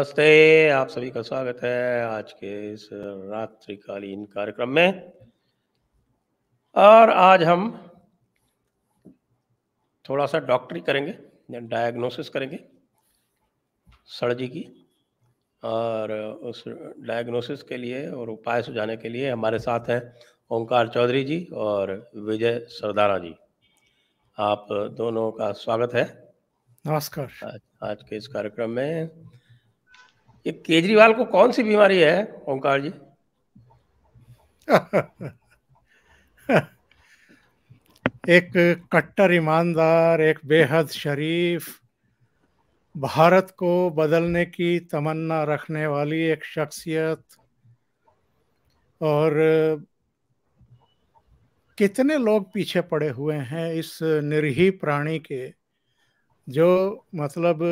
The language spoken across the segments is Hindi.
नमस्ते आप सभी का स्वागत है आज के इस रात्रिकालीन कार्यक्रम में और आज हम थोड़ा सा डॉक्टरी करेंगे या डायग्नोसिस करेंगे सर्जी की और उस डायग्नोसिस के लिए और उपाय सुझाने के लिए हमारे साथ हैं ओंकार चौधरी जी और विजय सरदारा जी आप दोनों का स्वागत है नमस्कार आज, आज के इस कार्यक्रम में ये केजरीवाल को कौन सी बीमारी है ओंकार जी एक कट्टर ईमानदार एक बेहद शरीफ भारत को बदलने की तमन्ना रखने वाली एक शख्सियत और कितने लोग पीछे पड़े हुए हैं इस निरीह प्राणी के जो मतलब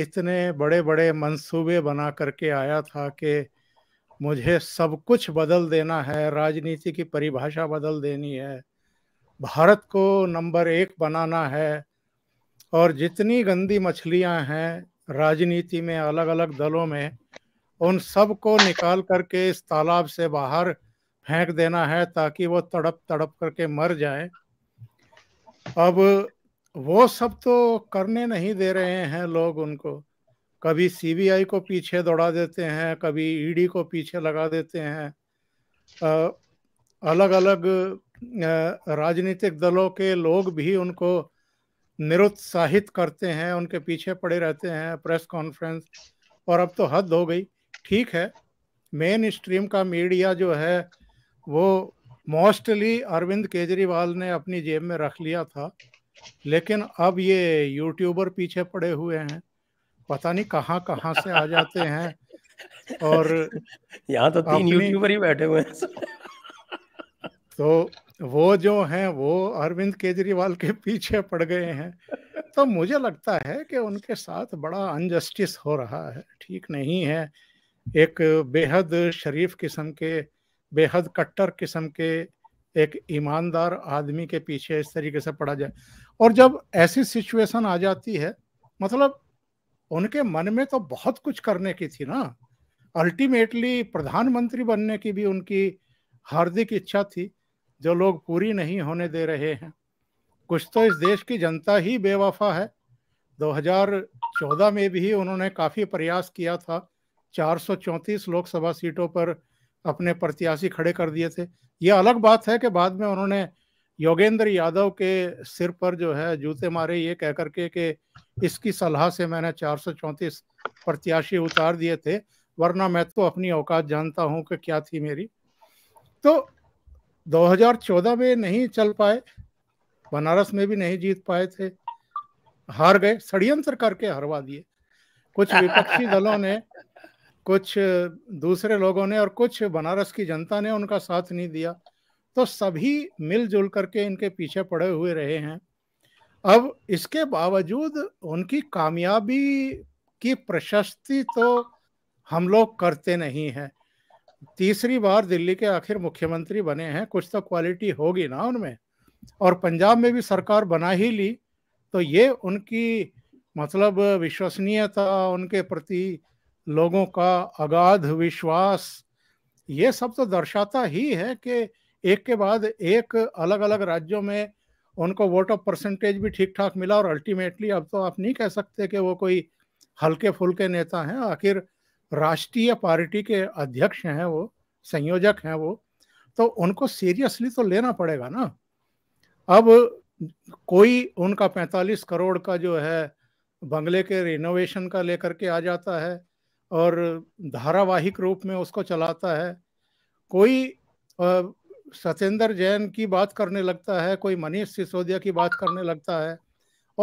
इतने बड़े बड़े मंसूबे बना करके आया था कि मुझे सब कुछ बदल देना है राजनीति की परिभाषा बदल देनी है भारत को नंबर एक बनाना है और जितनी गंदी मछलियां हैं राजनीति में अलग अलग दलों में उन सब को निकाल करके इस तालाब से बाहर फेंक देना है ताकि वो तड़प तड़प करके मर जाए अब वो सब तो करने नहीं दे रहे हैं लोग उनको कभी सीबीआई को पीछे दौड़ा देते हैं कभी ईडी e को पीछे लगा देते हैं अलग अलग राजनीतिक दलों के लोग भी उनको निरुत्साहित करते हैं उनके पीछे पड़े रहते हैं प्रेस कॉन्फ्रेंस और अब तो हद हो गई ठीक है मेन स्ट्रीम का मीडिया जो है वो मोस्टली अरविंद केजरीवाल ने अपनी जेब में रख लिया था लेकिन अब ये यूट्यूबर पीछे पड़े हुए हैं पता नहीं कहाँ कहाँ से आ जाते हैं और यहाँ तो तीन यूट्यूबर ही बैठे हुए हैं तो वो जो हैं वो अरविंद केजरीवाल के पीछे पड़ गए हैं तो मुझे लगता है कि उनके साथ बड़ा अनजस्टिस हो रहा है ठीक नहीं है एक बेहद शरीफ किस्म के बेहद कट्टर किस्म के एक ईमानदार आदमी के पीछे इस तरीके से पड़ा जाए और जब ऐसी सिचुएशन आ जाती है मतलब उनके मन में तो बहुत कुछ करने की थी ना अल्टीमेटली प्रधानमंत्री बनने की भी उनकी हार्दिक इच्छा थी जो लोग पूरी नहीं होने दे रहे हैं कुछ तो इस देश की जनता ही बेवफा है 2014 में भी उन्होंने काफ़ी प्रयास किया था चार लोकसभा सीटों पर अपने प्रत्याशी खड़े कर दिए थे ये अलग बात है कि बाद में उन्होंने योगेंद्र यादव के सिर पर जो है जूते मारे ये कह करके कि इसकी सलाह से मैंने चार प्रत्याशी उतार दिए थे वरना मैं तो अपनी औकात जानता हूं कि क्या थी मेरी तो 2014 में नहीं चल पाए बनारस में भी नहीं जीत पाए थे हार गए षड्यंत्र करके हरवा दिए कुछ विपक्षी दलों ने कुछ दूसरे लोगों ने और कुछ बनारस की जनता ने उनका साथ नहीं दिया तो सभी मिलजुल करके इनके पीछे पड़े हुए रहे हैं अब इसके बावजूद उनकी कामयाबी की प्रशस्ति तो हम लोग करते नहीं हैं तीसरी बार दिल्ली के आखिर मुख्यमंत्री बने हैं कुछ तो क्वालिटी होगी ना उनमें और पंजाब में भी सरकार बना ही ली तो ये उनकी मतलब विश्वसनीयता उनके प्रति लोगों का अगाध विश्वास ये सब तो दर्शाता ही है कि एक के बाद एक अलग अलग राज्यों में उनको वोट ऑफ परसेंटेज भी ठीक ठाक मिला और अल्टीमेटली अब तो आप नहीं कह सकते कि वो कोई हल्के फुलके नेता हैं आखिर राष्ट्रीय पार्टी के अध्यक्ष हैं वो संयोजक हैं वो तो उनको सीरियसली तो लेना पड़ेगा ना अब कोई उनका 45 करोड़ का जो है बंगले के रिनोवेशन का लेकर के आ जाता है और धारावाहिक रूप में उसको चलाता है कोई सत्येंद्र जैन की बात करने लगता है कोई मनीष सिसोदिया की बात करने लगता है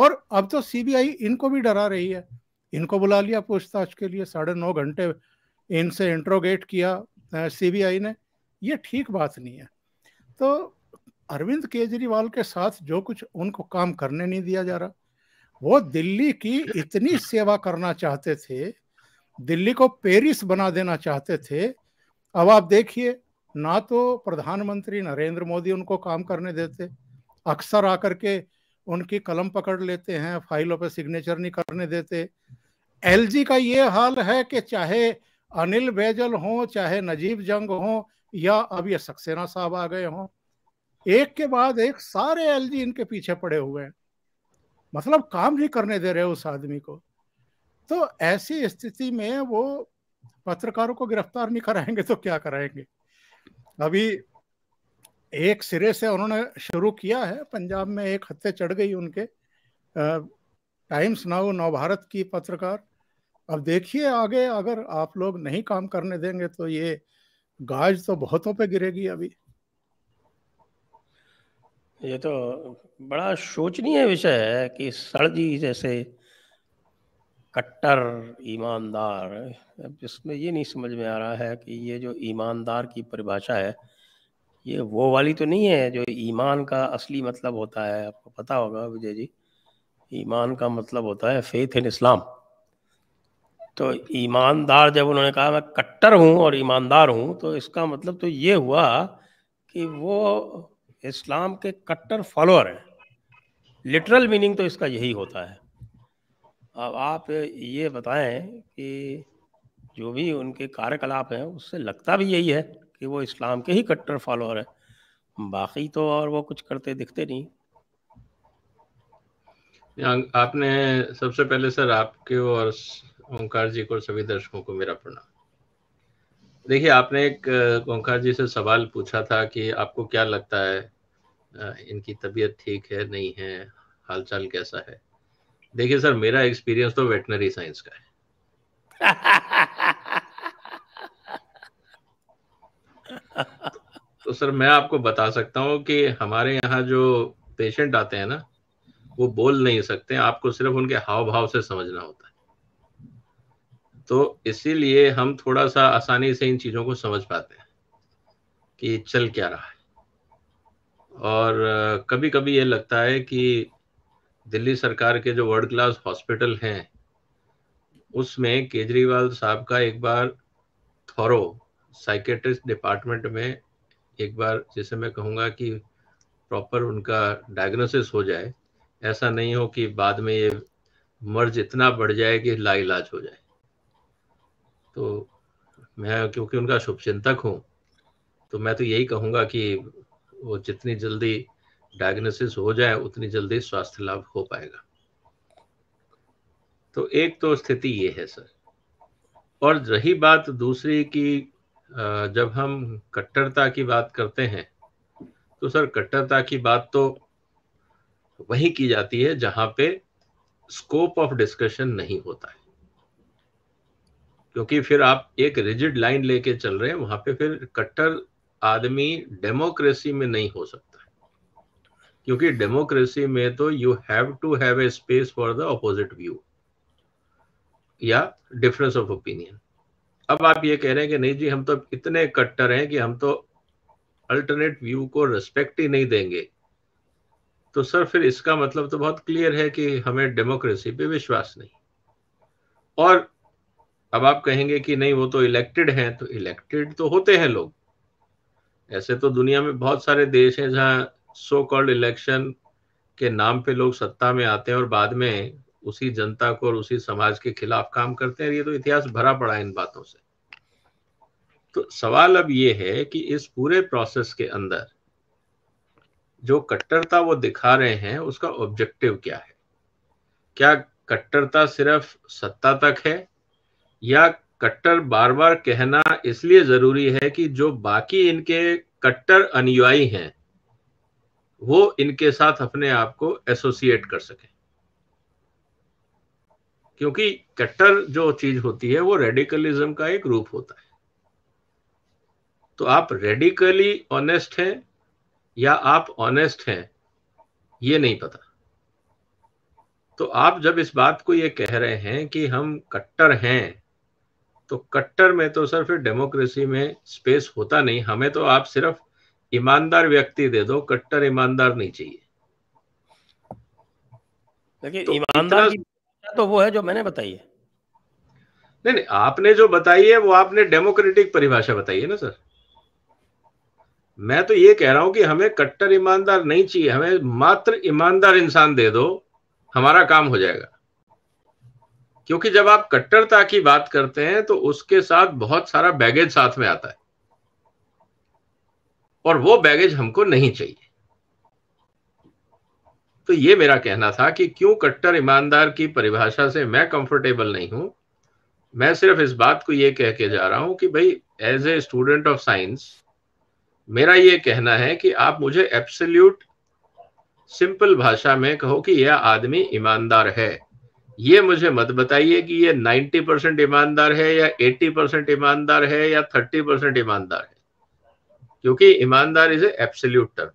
और अब तो सीबीआई इनको भी डरा रही है इनको बुला लिया पूछताछ के लिए साढ़े नौ घंटे इनसे इंट्रोगेट किया सीबीआई ने ये ठीक बात नहीं है तो अरविंद केजरीवाल के साथ जो कुछ उनको काम करने नहीं दिया जा रहा वो दिल्ली की इतनी सेवा करना चाहते थे दिल्ली को पेरिस बना देना चाहते थे अब आप देखिए ना तो प्रधानमंत्री नरेंद्र मोदी उनको काम करने देते अक्सर आकर के उनकी कलम पकड़ लेते हैं फाइलों पर सिग्नेचर नहीं करने देते एलजी का ये हाल है कि चाहे अनिल बैजल हो चाहे नजीब जंग हो या अब ये सक्सेना साहब आ गए हों एक के बाद एक सारे एलजी इनके पीछे पड़े हुए हैं मतलब काम नहीं करने दे रहे उस आदमी को तो ऐसी स्थिति में वो पत्रकारों को गिरफ्तार नहीं कराएंगे तो क्या कराएंगे अभी एक सिरे से उन्होंने शुरू किया है पंजाब में एक हत्या चढ़ गई उनके टाइम्स नाउ भारत की पत्रकार अब देखिए आगे अगर आप लोग नहीं काम करने देंगे तो ये गाज तो बहुतों पे गिरेगी अभी ये तो बड़ा शोचनीय विषय है कि जी जैसे कट्टर ईमानदार इसमें ये नहीं समझ में आ रहा है कि ये जो ईमानदार की परिभाषा है ये वो वाली तो नहीं है जो ईमान का असली मतलब होता है आपको पता होगा विजय जी ईमान का मतलब होता है फेथ इन इस्लाम तो ईमानदार जब उन्होंने कहा मैं कट्टर हूँ और ईमानदार हूँ तो इसका मतलब तो ये हुआ कि वो इस्लाम के कट्टर फॉलोअर हैं लिटरल मीनिंग तो इसका यही होता है अब आप ये बताएं कि जो भी उनके कार्यकलाप हैं उससे लगता भी यही है कि वो इस्लाम के ही कट्टर फॉलोअर हैं बाकी तो और वो कुछ करते दिखते नहीं आपने सबसे पहले सर आपके और ओंकार जी को सभी दर्शकों को मेरा प्रणाम देखिए आपने एक ओंकार जी से सवाल पूछा था कि आपको क्या लगता है इनकी तबीयत ठीक है नहीं है हालचाल कैसा है देखिए सर मेरा एक्सपीरियंस तो वेटनरी साइंस का है तो सर मैं आपको बता सकता हूँ कि हमारे यहाँ जो पेशेंट आते हैं ना वो बोल नहीं सकते आपको सिर्फ उनके हाव भाव से समझना होता है तो इसीलिए हम थोड़ा सा आसानी से इन चीज़ों को समझ पाते हैं कि चल क्या रहा है और कभी कभी ये लगता है कि दिल्ली सरकार के जो वर्ल्ड क्लास हॉस्पिटल हैं उसमें केजरीवाल साहब का एक बार थोरो साइकेट्रिस्ट डिपार्टमेंट में एक बार जैसे मैं कहूँगा कि प्रॉपर उनका डायग्नोसिस हो जाए ऐसा नहीं हो कि बाद में ये मर्ज इतना बढ़ जाए कि लाइलाज हो जाए तो मैं क्योंकि उनका शुभचिंतक हूँ तो मैं तो यही कहूँगा कि वो जितनी जल्दी डायग्नोसिस हो जाए उतनी जल्दी स्वास्थ्य लाभ हो पाएगा तो एक तो स्थिति ये है सर और रही बात दूसरी की जब हम कट्टरता की बात करते हैं तो सर कट्टरता की बात तो वही की जाती है जहां पे स्कोप ऑफ डिस्कशन नहीं होता है क्योंकि फिर आप एक रिजिड लाइन लेके चल रहे हैं वहां पे फिर कट्टर आदमी डेमोक्रेसी में नहीं हो सकता क्योंकि डेमोक्रेसी में तो you have to have a space for the opposite view या डिफरेंस ऑफ ओपिनियन अब आप ये कह रहे हैं कि नहीं जी हम तो इतने कट्टर हैं कि हम तो अल्टरनेट व्यू को रिस्पेक्ट ही नहीं देंगे तो सर फिर इसका मतलब तो बहुत क्लियर है कि हमें डेमोक्रेसी पे विश्वास नहीं और अब आप कहेंगे कि नहीं वो तो इलेक्टेड हैं तो इलेक्टेड तो होते हैं लोग ऐसे तो दुनिया में बहुत सारे देश हैं जहां सो कॉल्ड इलेक्शन के नाम पे लोग सत्ता में आते हैं और बाद में उसी जनता को और उसी समाज के खिलाफ काम करते हैं ये तो इतिहास भरा पड़ा है इन बातों से तो सवाल अब ये है कि इस पूरे प्रोसेस के अंदर जो कट्टरता वो दिखा रहे हैं उसका ऑब्जेक्टिव क्या है क्या कट्टरता सिर्फ सत्ता तक है या कट्टर बार बार कहना इसलिए जरूरी है कि जो बाकी इनके कट्टर अनुयायी हैं वो इनके साथ अपने आप को एसोसिएट कर सके क्योंकि कट्टर जो चीज होती है वो रेडिकलिज्म का एक रूप होता है तो आप रेडिकली ऑनेस्ट हैं या आप ऑनेस्ट हैं ये नहीं पता तो आप जब इस बात को ये कह रहे हैं कि हम कट्टर हैं तो कट्टर में तो सर फिर डेमोक्रेसी में स्पेस होता नहीं हमें तो आप सिर्फ ईमानदार व्यक्ति दे दो कट्टर ईमानदार नहीं चाहिए देखिए तो ईमानदार तो वो है जो मैंने बताई है नहीं नहीं आपने जो बताई है वो आपने डेमोक्रेटिक परिभाषा बताई है ना सर मैं तो ये कह रहा हूं कि हमें कट्टर ईमानदार नहीं चाहिए हमें मात्र ईमानदार इंसान दे दो हमारा काम हो जाएगा क्योंकि जब आप कट्टरता की बात करते हैं तो उसके साथ बहुत सारा बैगेज साथ में आता है और वो बैगेज हमको नहीं चाहिए तो ये मेरा कहना था कि क्यों कट्टर ईमानदार की परिभाषा से मैं कंफर्टेबल नहीं हूं मैं सिर्फ इस बात को ये कह के जा रहा हूं कि भाई as a student of science मेरा ये कहना है कि आप मुझे एब्सोल्यूट सिंपल भाषा में कहो कि यह आदमी ईमानदार है ये मुझे मत बताइए कि ये 90 परसेंट ईमानदार है या 80 परसेंट ईमानदार है या 30 परसेंट ईमानदार है क्योंकि ईमानदार इज एब्सोल्यूट टर्म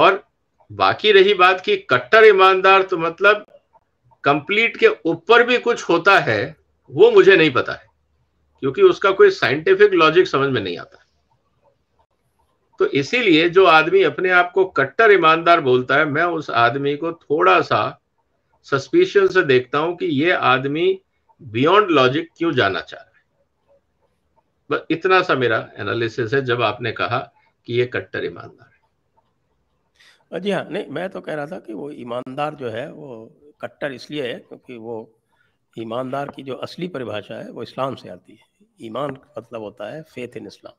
और बाकी रही बात की कट्टर ईमानदार तो मतलब कंप्लीट के ऊपर भी कुछ होता है वो मुझे नहीं पता है क्योंकि उसका कोई साइंटिफिक लॉजिक समझ में नहीं आता तो इसीलिए जो आदमी अपने आप को कट्टर ईमानदार बोलता है मैं उस आदमी को थोड़ा सा सस्पिशन से देखता हूं कि ये आदमी बियॉन्ड लॉजिक क्यों जाना चाह रहा है बस इतना सा मेरा एनालिसिस है जब आपने कहा कि ये कट्टर ईमानदार है जी हाँ नहीं मैं तो कह रहा था कि वो ईमानदार जो है वो कट्टर इसलिए है क्योंकि वो ईमानदार की जो असली परिभाषा है वो इस्लाम से आती है ईमान मतलब होता है फेथ इन इस्लाम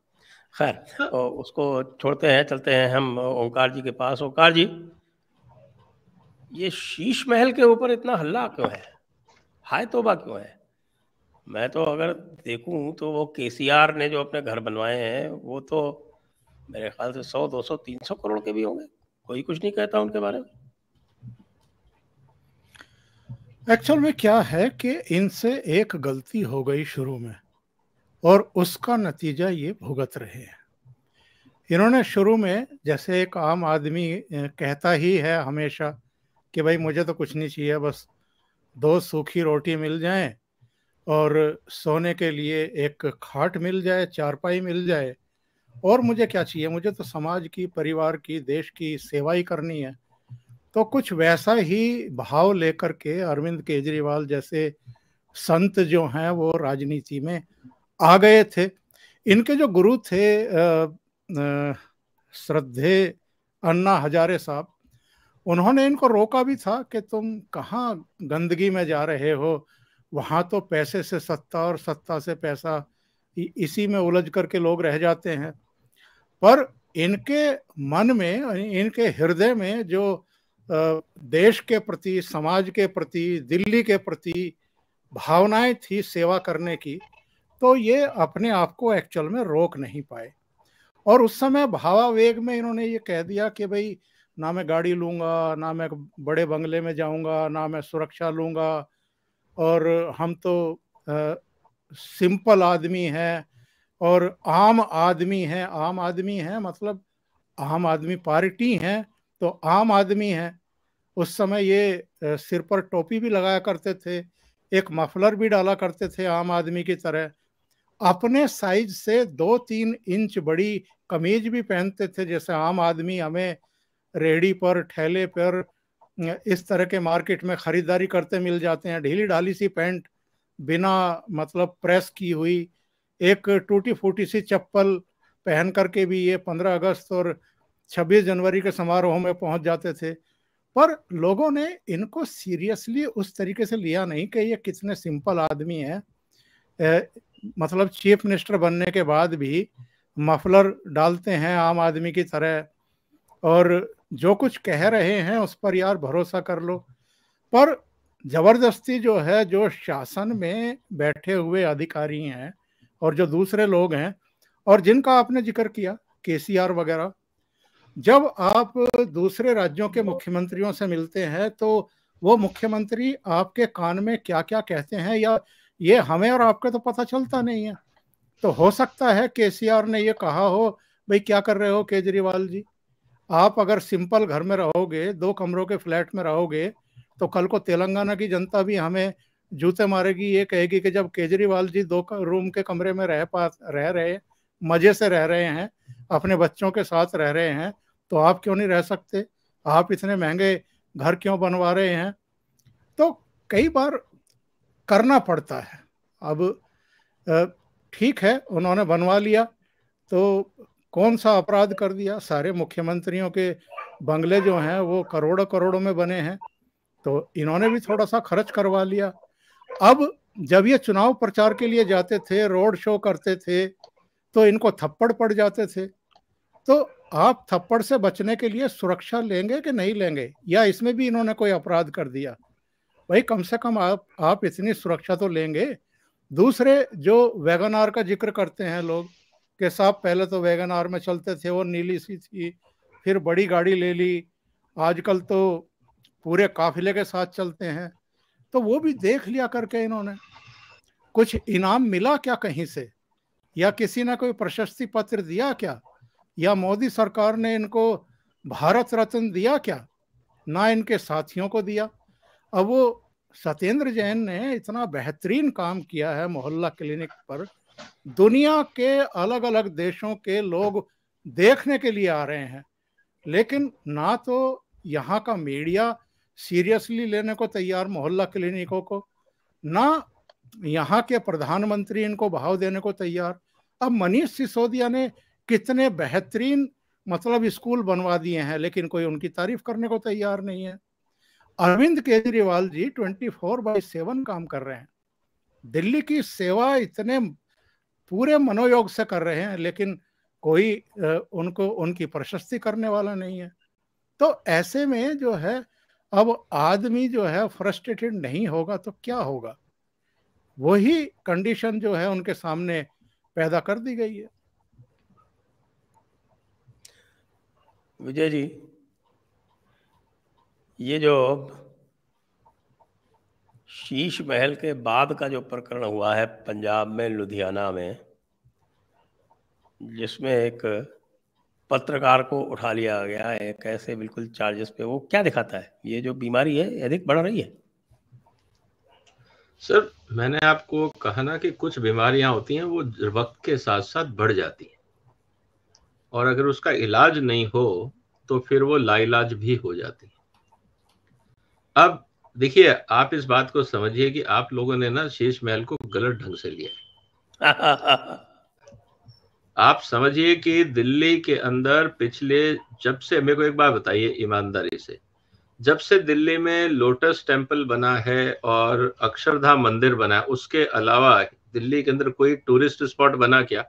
खैर हाँ। तो उसको छोड़ते हैं चलते हैं हम ओंकार जी के पास ओंकार जी ये शीश महल के ऊपर इतना हल्ला क्यों है हाय तोबा क्यों है मैं तो अगर देखूं तो वो केसीआर ने जो अपने घर बनवाए हैं वो तो मेरे ख्याल से सौ दो सौ तीन सौ करोड़ के भी होंगे कोई कुछ नहीं कहता उनके बारे में एक्चुअल में क्या है कि इनसे एक गलती हो गई शुरू में और उसका नतीजा ये भुगत रहे हैं इन्होंने शुरू में जैसे एक आम आदमी कहता ही है हमेशा कि भाई मुझे तो कुछ नहीं चाहिए बस दो सूखी रोटी मिल जाए और सोने के लिए एक खाट मिल जाए चारपाई मिल जाए और मुझे क्या चाहिए मुझे तो समाज की परिवार की देश की सेवा ही करनी है तो कुछ वैसा ही भाव लेकर के अरविंद केजरीवाल जैसे संत जो हैं वो राजनीति में आ गए थे इनके जो गुरु थे श्रद्धे अन्ना हजारे साहब उन्होंने इनको रोका भी था कि तुम कहाँ गंदगी में जा रहे हो वहाँ तो पैसे से सत्ता और सत्ता से पैसा इसी में उलझ करके लोग रह जाते हैं पर इनके मन में इनके हृदय में जो देश के प्रति समाज के प्रति दिल्ली के प्रति भावनाएं थी सेवा करने की तो ये अपने आप को एक्चुअल में रोक नहीं पाए और उस समय भावावेग में इन्होंने ये कह दिया कि भाई ना मैं गाड़ी लूँगा ना मैं बड़े बंगले में जाऊँगा ना मैं सुरक्षा लूँगा और हम तो आ, सिंपल आदमी हैं और आम आदमी हैं आम आदमी हैं मतलब आम आदमी पार्टी हैं तो आम आदमी हैं उस समय ये सिर पर टोपी भी लगाया करते थे एक मफलर भी डाला करते थे आम आदमी की तरह अपने साइज से दो तीन इंच बड़ी कमीज भी पहनते थे जैसे आम आदमी हमें रेहड़ी पर ठेले पर इस तरह के मार्केट में ख़रीदारी करते मिल जाते हैं ढीली ढाली सी पैंट बिना मतलब प्रेस की हुई एक टूटी फूटी सी चप्पल पहन करके भी ये पंद्रह अगस्त और छब्बीस जनवरी के समारोह में पहुंच जाते थे पर लोगों ने इनको सीरियसली उस तरीके से लिया नहीं कि ये कितने सिंपल आदमी हैं मतलब चीफ मिनिस्टर बनने के बाद भी मफलर डालते हैं आम आदमी की तरह और जो कुछ कह रहे हैं उस पर यार भरोसा कर लो पर जबरदस्ती जो है जो शासन में बैठे हुए अधिकारी हैं और जो दूसरे लोग हैं और जिनका आपने जिक्र किया के वगैरह जब आप दूसरे राज्यों के मुख्यमंत्रियों से मिलते हैं तो वो मुख्यमंत्री आपके कान में क्या क्या कहते हैं या ये हमें और आपके तो पता चलता नहीं है तो हो सकता है केसीआर ने ये कहा हो भाई क्या कर रहे हो केजरीवाल जी आप अगर सिंपल घर में रहोगे दो कमरों के फ्लैट में रहोगे तो कल को तेलंगाना की जनता भी हमें जूते मारेगी ये कहेगी कि जब केजरीवाल जी दो रूम के कमरे में रह पा रह रहे मजे से रह रहे हैं अपने बच्चों के साथ रह रहे हैं तो आप क्यों नहीं रह सकते आप इतने महंगे घर क्यों बनवा रहे हैं तो कई बार करना पड़ता है अब ठीक है उन्होंने बनवा लिया तो कौन सा अपराध कर दिया सारे मुख्यमंत्रियों के बंगले जो हैं वो करोड़ों करोड़ों में बने हैं तो इन्होंने भी थोड़ा सा खर्च करवा लिया अब जब ये चुनाव प्रचार के लिए जाते थे रोड शो करते थे तो इनको थप्पड़ पड़ जाते थे तो आप थप्पड़ से बचने के लिए सुरक्षा लेंगे कि नहीं लेंगे या इसमें भी इन्होंने कोई अपराध कर दिया भाई कम से कम आप आप इतनी सुरक्षा तो लेंगे दूसरे जो वैगन का जिक्र करते हैं लोग कि साहब पहले तो वैगन आर में चलते थे और नीली सी थी फिर बड़ी गाड़ी ले ली आजकल तो पूरे काफिले के साथ चलते हैं तो वो भी देख लिया करके इन्होंने कुछ इनाम मिला क्या कहीं से या किसी ने कोई प्रशस्ति पत्र दिया क्या या मोदी सरकार ने इनको भारत रत्न दिया क्या ना इनके साथियों को दिया अब वो सत्येंद्र जैन ने इतना बेहतरीन काम किया है मोहल्ला क्लिनिक पर दुनिया के अलग अलग देशों के लोग देखने के लिए आ रहे हैं लेकिन ना तो यहाँ का मीडिया सीरियसली लेने को तैयार मोहल्ला क्लिनिकों को ना यहाँ के प्रधानमंत्री इनको भाव देने को तैयार अब मनीष सिसोदिया ने कितने बेहतरीन मतलब स्कूल बनवा दिए हैं लेकिन कोई उनकी तारीफ करने को तैयार नहीं है Arvind Kejriwal ji twenty four by seven काम कर रहे हैं दिल्ली की सेवा इतने पूरे मनोयोग से कर रहे हैं लेकिन कोई उनको उनकी प्रशस्ति करने वाला नहीं है तो ऐसे में जो है अब आदमी जो है फ्रस्ट्रेटेड नहीं होगा तो क्या होगा वही कंडीशन जो है उनके सामने पैदा कर दी गई है विजय जी ये जो शीश महल के बाद का जो प्रकरण हुआ है पंजाब में लुधियाना में जिसमें एक पत्रकार को उठा लिया गया है कैसे बिल्कुल चार्जेस पे वो क्या दिखाता है ये जो बीमारी है अधिक बढ़ रही है सर मैंने आपको कहा ना कि कुछ बीमारियां होती हैं वो वक्त के साथ साथ बढ़ जाती हैं और अगर उसका इलाज नहीं हो तो फिर वो लाइलाज भी हो जाती है अब देखिए आप इस बात को समझिए कि आप लोगों ने ना शेष महल को गलत ढंग से लिया आप समझिए कि दिल्ली के अंदर पिछले जब से मेरे को एक बात बताइए ईमानदारी से जब से दिल्ली में लोटस टेम्पल बना है और अक्षरधाम मंदिर बना है उसके अलावा दिल्ली के अंदर कोई टूरिस्ट स्पॉट बना क्या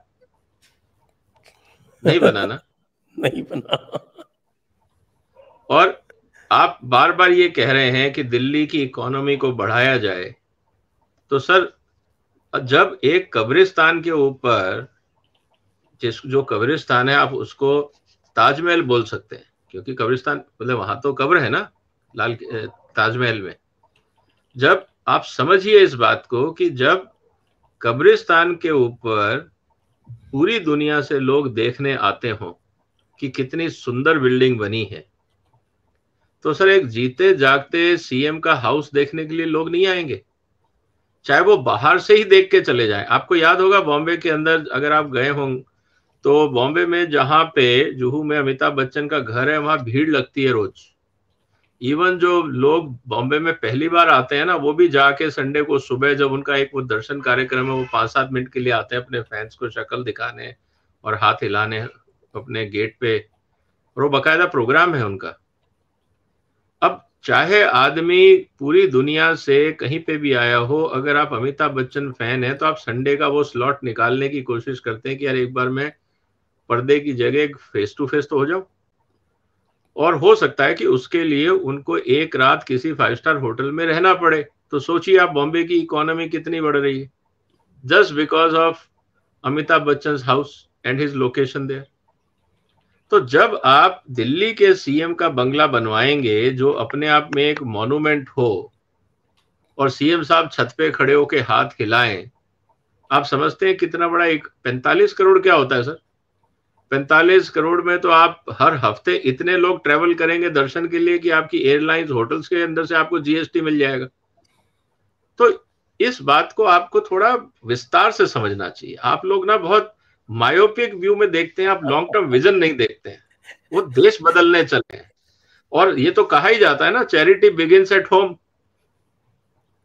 नहीं बना ना नहीं बना और आप बार बार ये कह रहे हैं कि दिल्ली की इकोनॉमी को बढ़ाया जाए तो सर जब एक कब्रिस्तान के ऊपर जिस जो कब्रिस्तान है आप उसको ताजमहल बोल सकते हैं क्योंकि कब्रिस्तान मतलब वहां तो कब्र है ना लाल ताजमहल में जब आप समझिए इस बात को कि जब कब्रिस्तान के ऊपर पूरी दुनिया से लोग देखने आते हो कि कितनी सुंदर बिल्डिंग बनी है तो सर एक जीते जागते सीएम का हाउस देखने के लिए लोग नहीं आएंगे चाहे वो बाहर से ही देख के चले जाए आपको याद होगा बॉम्बे के अंदर अगर आप गए हों तो बॉम्बे में जहां पे जुहू में अमिताभ बच्चन का घर है वहां भीड़ लगती है रोज इवन जो लोग बॉम्बे में पहली बार आते हैं ना वो भी जाके संडे को सुबह जब उनका एक वो दर्शन कार्यक्रम है वो पांच सात मिनट के लिए आते हैं अपने फैंस को शक्ल दिखाने और हाथ हिलाने अपने गेट पे और वो बाकायदा प्रोग्राम है उनका अब चाहे आदमी पूरी दुनिया से कहीं पे भी आया हो अगर आप अमिताभ बच्चन फैन है तो आप संडे का वो स्लॉट निकालने की कोशिश करते हैं कि यार एक बार मैं पर्दे की जगह फेस टू फेस तो हो जाऊं और हो सकता है कि उसके लिए उनको एक रात किसी फाइव स्टार होटल में रहना पड़े तो सोचिए आप बॉम्बे की इकोनॉमी कितनी बढ़ रही है just because of Amitabh Bachchan house and his location there तो जब आप दिल्ली के सीएम का बंगला बनवाएंगे जो अपने आप में एक मॉन्यूमेंट हो और सीएम साहब छत पे खड़े होके हाथ हिलाएं आप समझते हैं कितना बड़ा एक पैंतालीस करोड़ क्या होता है सर पैंतालीस करोड़ में तो आप हर हफ्ते इतने लोग ट्रेवल करेंगे दर्शन के लिए कि आपकी एयरलाइंस होटल्स के अंदर से आपको जीएसटी मिल जाएगा तो इस बात को आपको थोड़ा विस्तार से समझना चाहिए आप लोग ना बहुत मायोपिक व्यू में देखते हैं आप लॉन्ग टर्म विजन नहीं देखते हैं वो देश बदलने चले हैं और ये तो कहा ही जाता है ना चैरिटी बिगिन एट होम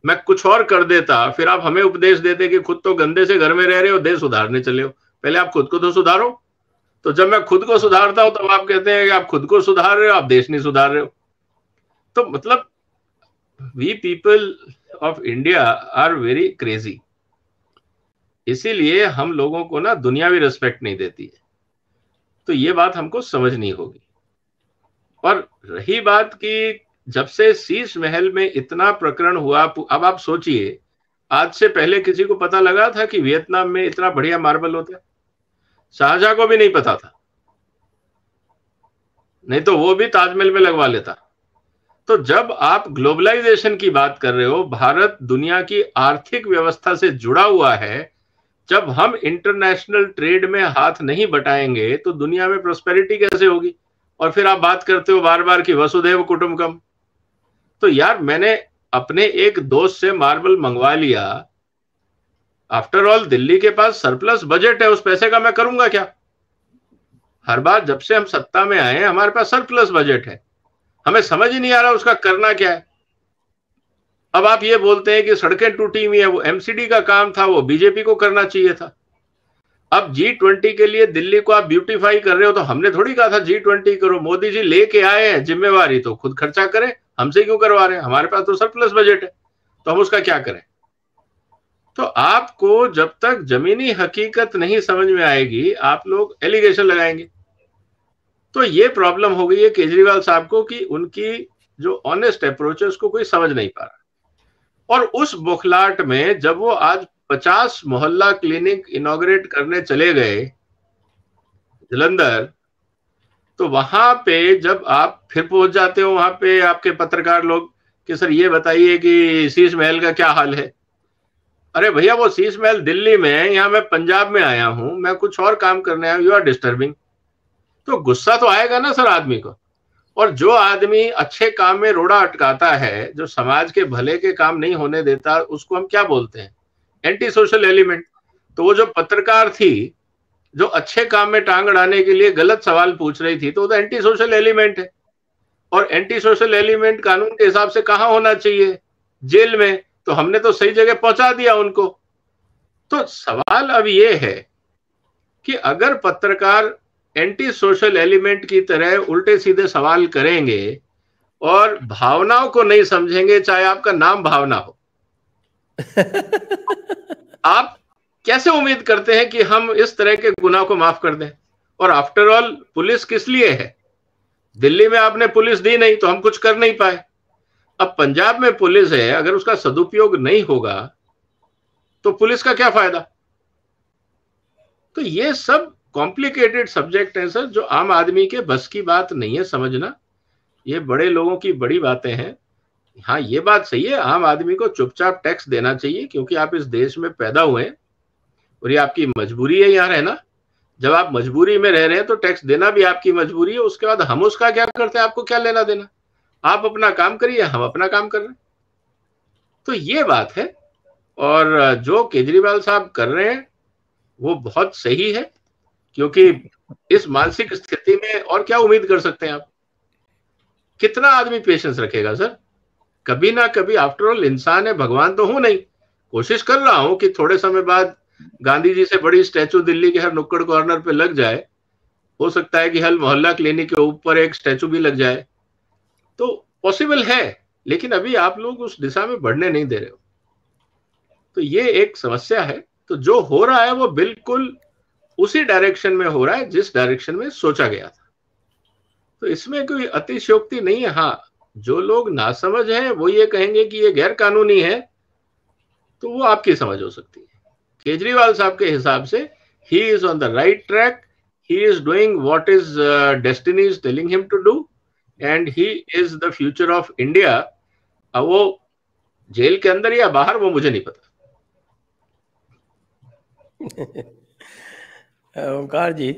मैं कुछ और कर देता फिर आप हमें उपदेश देते कि खुद तो गंदे से घर में रह रहे हो देश सुधारने चले हो पहले आप खुद को तो सुधारो तो जब मैं खुद को सुधारता हूं तब तो आप कहते हैं कि आप खुद को सुधार रहे हो आप देश नहीं सुधार रहे हो तो मतलब we people of India are very crazy इसीलिए हम लोगों को ना दुनिया भी रिस्पेक्ट नहीं देती है तो ये बात हमको समझनी होगी और रही बात कि जब से शीश महल में इतना प्रकरण हुआ अब आप सोचिए आज से पहले किसी को पता लगा था कि वियतनाम में इतना बढ़िया मार्बल होता है शाहजहां को भी नहीं पता था नहीं तो वो भी ताजमहल में लगवा लेता तो जब आप ग्लोबलाइजेशन की बात कर रहे हो भारत दुनिया की आर्थिक व्यवस्था से जुड़ा हुआ है जब हम इंटरनेशनल ट्रेड में हाथ नहीं बटाएंगे तो दुनिया में प्रोस्पेरिटी कैसे होगी और फिर आप बात करते हो बार बार की वसुदेव कुटुम्बकम तो यार मैंने अपने एक दोस्त से मार्बल मंगवा लिया आफ्टर ऑल दिल्ली के पास सरप्लस बजट है उस पैसे का मैं करूंगा क्या हर बार जब से हम सत्ता में आए हमारे पास सरप्लस बजट है हमें समझ ही नहीं आ रहा उसका करना क्या है अब आप ये बोलते हैं कि सड़कें टूटी हुई है वो एमसीडी का काम था वो बीजेपी को करना चाहिए था अब जी ट्वेंटी के लिए दिल्ली को आप ब्यूटीफाई कर रहे हो तो हमने थोड़ी कहा था जी ट्वेंटी करो मोदी जी लेके आए हैं जिम्मेवारी तो खुद खर्चा करें हमसे क्यों करवा रहे हैं हमारे पास तो सरप्लस बजट है तो हम उसका क्या करें तो आपको जब तक जमीनी हकीकत नहीं समझ में आएगी आप लोग एलिगेशन लगाएंगे तो ये प्रॉब्लम हो गई है केजरीवाल साहब को कि उनकी जो ऑनेस्ट अप्रोच है उसको कोई समझ नहीं पा रहा और उस बुखलाट में जब वो आज पचास मोहल्ला क्लिनिक इनोग्रेट करने चले गए जलंधर तो वहां पे जब आप फिर पहुंच जाते हो वहां पे आपके पत्रकार लोग कि सर ये बताइए कि शीश महल का क्या हाल है अरे भैया वो शीश महल दिल्ली में है यहाँ मैं पंजाब में आया हूँ मैं कुछ और काम करने आया यू आर डिस्टर्बिंग तो गुस्सा तो आएगा ना सर आदमी को और जो आदमी अच्छे काम में रोड़ा अटकाता है जो समाज के भले के काम नहीं होने देता उसको हम क्या बोलते हैं एंटी सोशल एलिमेंट तो वो जो पत्रकार थी जो अच्छे काम में टांग अड़ाने के लिए गलत सवाल पूछ रही थी तो वो तो एंटी सोशल एलिमेंट है और एंटी सोशल एलिमेंट कानून के हिसाब से कहा होना चाहिए जेल में तो हमने तो सही जगह पहुंचा दिया उनको तो सवाल अब ये है कि अगर पत्रकार एंटी सोशल एलिमेंट की तरह उल्टे सीधे सवाल करेंगे और भावनाओं को नहीं समझेंगे चाहे आपका नाम भावना हो आप कैसे उम्मीद करते हैं कि हम इस तरह के गुनाह को माफ कर दें और आफ्टर ऑल पुलिस किस लिए है दिल्ली में आपने पुलिस दी नहीं तो हम कुछ कर नहीं पाए अब पंजाब में पुलिस है अगर उसका सदुपयोग नहीं होगा तो पुलिस का क्या फायदा तो ये सब कॉम्प्लिकेटेड सब्जेक्ट है सर जो आम आदमी के बस की बात नहीं है समझना ये बड़े लोगों की बड़ी बातें हैं हाँ ये बात सही है आम आदमी को चुपचाप टैक्स देना चाहिए क्योंकि आप इस देश में पैदा हुए हैं और ये आपकी मजबूरी है यहाँ रहना जब आप मजबूरी में रह रहे हैं तो टैक्स देना भी आपकी मजबूरी है उसके बाद हम उसका क्या करते हैं आपको क्या लेना देना आप अपना काम करिए हम अपना काम कर रहे हैं तो ये बात है और जो केजरीवाल साहब कर रहे हैं वो बहुत सही है क्योंकि इस मानसिक स्थिति में और क्या उम्मीद कर सकते हैं आप कितना आदमी पेशेंस रखेगा सर कभी ना कभी ऑल इंसान है भगवान तो हूं नहीं कोशिश कर रहा हूं कि थोड़े समय बाद गांधी जी से बड़ी स्टैचू दिल्ली के हर नुक्कड़ कॉर्नर पे लग जाए हो सकता है कि हर मोहल्ला क्लिनिक के ऊपर एक स्टैचू भी लग जाए तो पॉसिबल है लेकिन अभी आप लोग उस दिशा में बढ़ने नहीं दे रहे हो तो ये एक समस्या है तो जो हो रहा है वो बिल्कुल उसी डायरेक्शन में हो रहा है जिस डायरेक्शन में सोचा गया था तो इसमें कोई अतिशयोक्ति नहीं है हाँ जो लोग नासमझ हैं वो ये कहेंगे कि ये गैर कानूनी है तो वो आपकी समझ हो सकती है केजरीवाल साहब के हिसाब से he is on the right track he is doing what is destiny is telling him to do and he is the future of India अब वो जेल के अंदर या बाहर वो मुझे नहीं पता ओंकार जी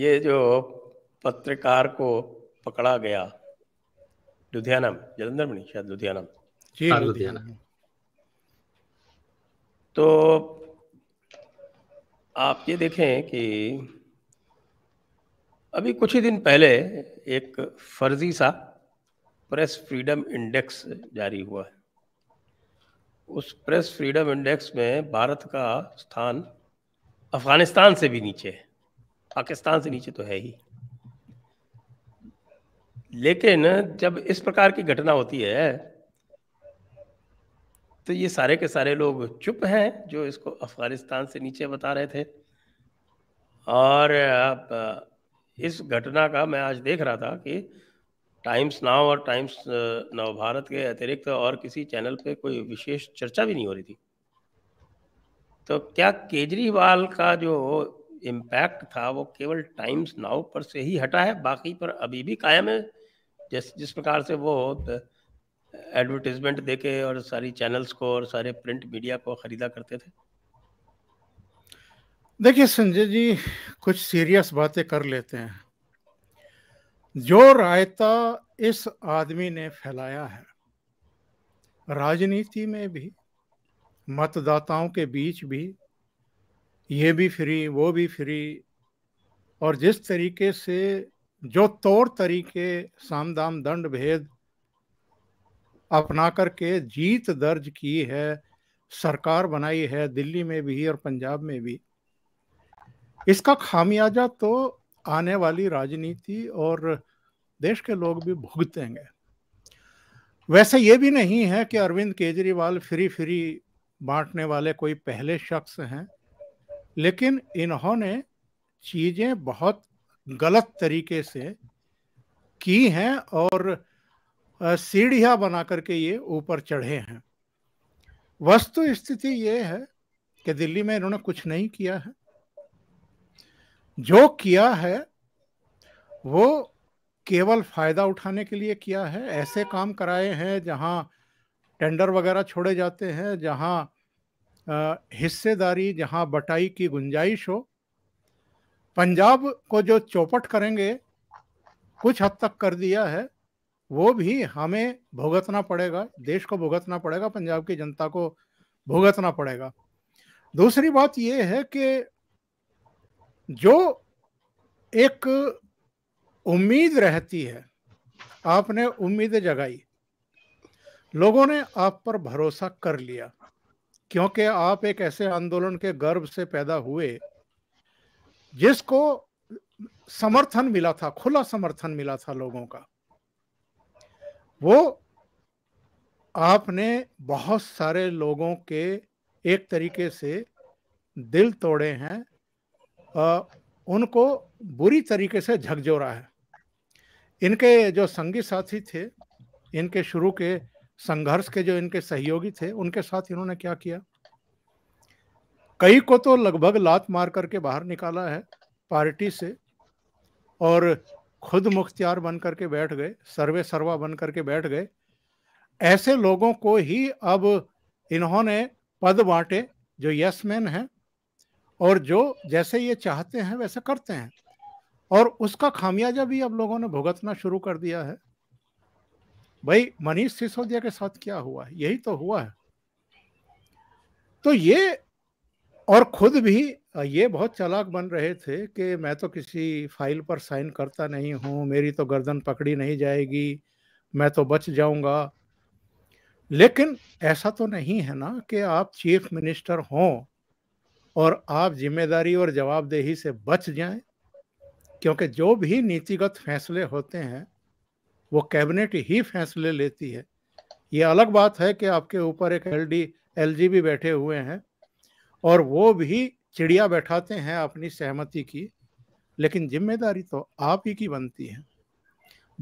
ये जो पत्रकार को पकड़ा गया लुधियाना में जलंधर में शायद लुधियाना में जी हाँ, लुधियाना तो आप ये देखें कि अभी कुछ ही दिन पहले एक फर्जी सा प्रेस फ्रीडम इंडेक्स जारी हुआ है उस प्रेस फ्रीडम इंडेक्स में भारत का स्थान अफगानिस्तान से भी नीचे है पाकिस्तान से नीचे तो है ही लेकिन जब इस प्रकार की घटना होती है तो ये सारे के सारे लोग चुप हैं जो इसको अफगानिस्तान से नीचे बता रहे थे और इस घटना का मैं आज देख रहा था कि टाइम्स नाव और टाइम्स नव भारत के अतिरिक्त और किसी चैनल पे कोई विशेष चर्चा भी नहीं हो रही थी तो क्या केजरीवाल का जो इम्पैक्ट था वो केवल टाइम्स नाउ पर से ही हटा है बाकी पर अभी भी कायम है जिस जिस प्रकार से वो एडवर्टीजमेंट देके और सारी चैनल्स को और सारे प्रिंट मीडिया को खरीदा करते थे देखिए संजय जी कुछ सीरियस बातें कर लेते हैं जो रायता इस आदमी ने फैलाया है राजनीति में भी मतदाताओं के बीच भी ये भी फ्री वो भी फ्री और जिस तरीके से जो तौर तरीके साम दाम दंड भेद अपना करके जीत दर्ज की है सरकार बनाई है दिल्ली में भी और पंजाब में भी इसका खामियाजा तो आने वाली राजनीति और देश के लोग भी भुगतेंगे वैसे ये भी नहीं है कि अरविंद केजरीवाल फ्री फ्री बांटने वाले कोई पहले शख्स हैं लेकिन इन्होंने चीज़ें बहुत गलत तरीके से की हैं और सीढ़ियाँ बना करके ये ऊपर चढ़े हैं वस्तु स्थिति ये है कि दिल्ली में इन्होंने कुछ नहीं किया है जो किया है वो केवल फायदा उठाने के लिए किया है ऐसे काम कराए हैं जहां टेंडर वगैरह छोड़े जाते हैं जहां हिस्सेदारी जहां बटाई की गुंजाइश हो पंजाब को जो चौपट करेंगे कुछ हद तक कर दिया है वो भी हमें भुगतना पड़ेगा देश को भुगतना पड़ेगा पंजाब की जनता को भुगतना पड़ेगा दूसरी बात ये है कि जो एक उम्मीद रहती है आपने उम्मीदें जगाई लोगों ने आप पर भरोसा कर लिया क्योंकि आप एक ऐसे आंदोलन के गर्भ से पैदा हुए जिसको समर्थन मिला था खुला समर्थन मिला था लोगों का वो आपने बहुत सारे लोगों के एक तरीके से दिल तोड़े हैं आ, उनको बुरी तरीके से झकझोरा है इनके जो संगी साथी थे इनके शुरू के संघर्ष के जो इनके सहयोगी थे उनके साथ इन्होंने क्या किया कई को तो लगभग लात मार करके बाहर निकाला है पार्टी से और खुद मुख्तियार बन करके बैठ गए सर्वे सर्वा बन करके बैठ गए ऐसे लोगों को ही अब इन्होंने पद बांटे जो यस मैन हैं और जो जैसे ये चाहते हैं वैसे करते हैं और उसका खामियाजा भी अब लोगों ने भुगतना शुरू कर दिया है भाई मनीष सिसोदिया के साथ क्या हुआ यही तो हुआ है तो ये और खुद भी ये बहुत चालाक बन रहे थे कि मैं तो किसी फाइल पर साइन करता नहीं हूं मेरी तो गर्दन पकड़ी नहीं जाएगी मैं तो बच जाऊंगा लेकिन ऐसा तो नहीं है ना कि आप चीफ मिनिस्टर हों और आप जिम्मेदारी और जवाबदेही से बच जाएं क्योंकि जो भी नीतिगत फैसले होते हैं वो कैबिनेट ही फैसले लेती है ये अलग बात है कि आपके ऊपर एक एल डी एल जी भी बैठे हुए हैं और वो भी चिड़िया बैठाते हैं अपनी सहमति की लेकिन जिम्मेदारी तो आप ही की बनती है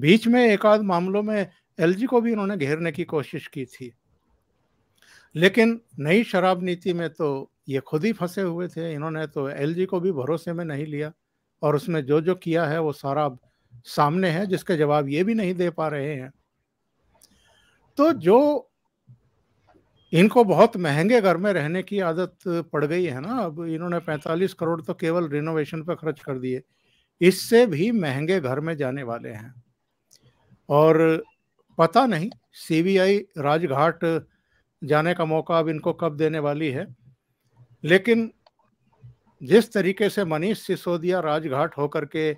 बीच में एक आध मामलों में एल जी को भी उन्होंने घेरने की कोशिश की थी लेकिन नई शराब नीति में तो ये खुद ही फंसे हुए थे इन्होंने तो एल जी को भी भरोसे में नहीं लिया और उसने जो जो किया है वो सारा सामने है जिसका जवाब ये भी नहीं दे पा रहे हैं तो जो इनको बहुत महंगे घर में रहने की आदत पड़ गई है ना अब इन्होंने 45 करोड़ तो केवल रिनोवेशन पर खर्च कर दिए इससे भी महंगे घर में जाने वाले हैं और पता नहीं सीबीआई राजघाट जाने का मौका अब इनको कब देने वाली है लेकिन जिस तरीके से मनीष सिसोदिया राजघाट होकर के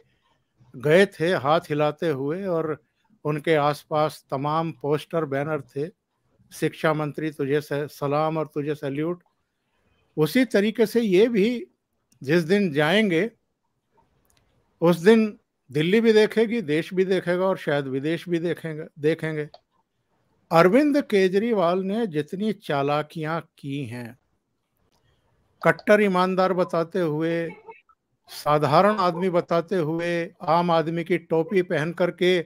गए थे हाथ हिलाते हुए और उनके आसपास तमाम पोस्टर बैनर थे शिक्षा मंत्री तुझे सलाम और तुझे सैल्यूट उसी तरीके से ये भी जिस दिन जाएंगे उस दिन दिल्ली भी देखेगी देश भी देखेगा और शायद विदेश भी देखेंगे देखेंगे अरविंद केजरीवाल ने जितनी चालाकियां की हैं कट्टर ईमानदार बताते हुए साधारण आदमी बताते हुए आम आदमी की टोपी पहन करके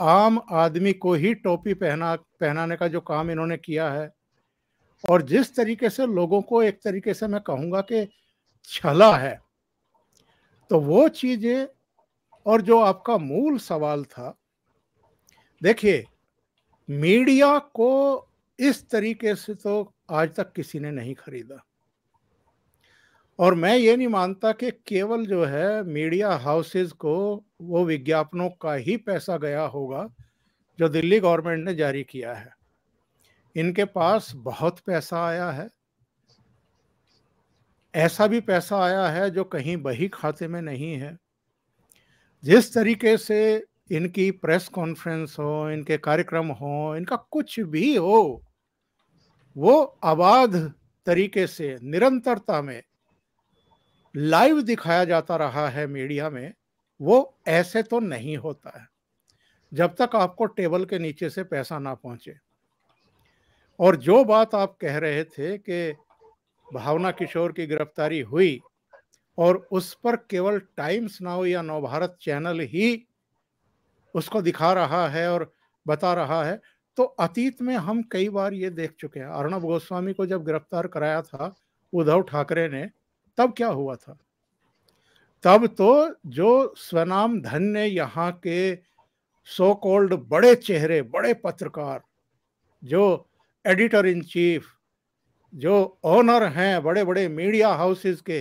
आम आदमी को ही टोपी पहना पहनाने का जो काम इन्होंने किया है और जिस तरीके से लोगों को एक तरीके से मैं कहूँगा कि छला है तो वो चीज़ें और जो आपका मूल सवाल था देखिए मीडिया को इस तरीके से तो आज तक किसी ने नहीं खरीदा और मैं ये नहीं मानता कि केवल जो है मीडिया हाउसेस को वो विज्ञापनों का ही पैसा गया होगा जो दिल्ली गवर्नमेंट ने जारी किया है इनके पास बहुत पैसा आया है ऐसा भी पैसा आया है जो कहीं बही खाते में नहीं है जिस तरीके से इनकी प्रेस कॉन्फ्रेंस हो इनके कार्यक्रम हो इनका कुछ भी हो वो आबाद तरीके से निरंतरता में लाइव दिखाया जाता रहा है मीडिया में वो ऐसे तो नहीं होता है जब तक आपको टेबल के नीचे से पैसा ना पहुंचे और जो बात आप कह रहे थे कि भावना किशोर की गिरफ्तारी हुई और उस पर केवल टाइम्स नाउ या नवभारत चैनल ही उसको दिखा रहा है और बता रहा है तो अतीत में हम कई बार ये देख चुके हैं अर्णब गोस्वामी को जब गिरफ्तार कराया था उद्धव ठाकरे ने तब क्या हुआ था तब तो जो स्वनाम धन्य यहाँ के सो कॉल्ड बड़े चेहरे बड़े पत्रकार जो एडिटर इन चीफ जो ऑनर हैं बड़े बड़े मीडिया हाउसेस के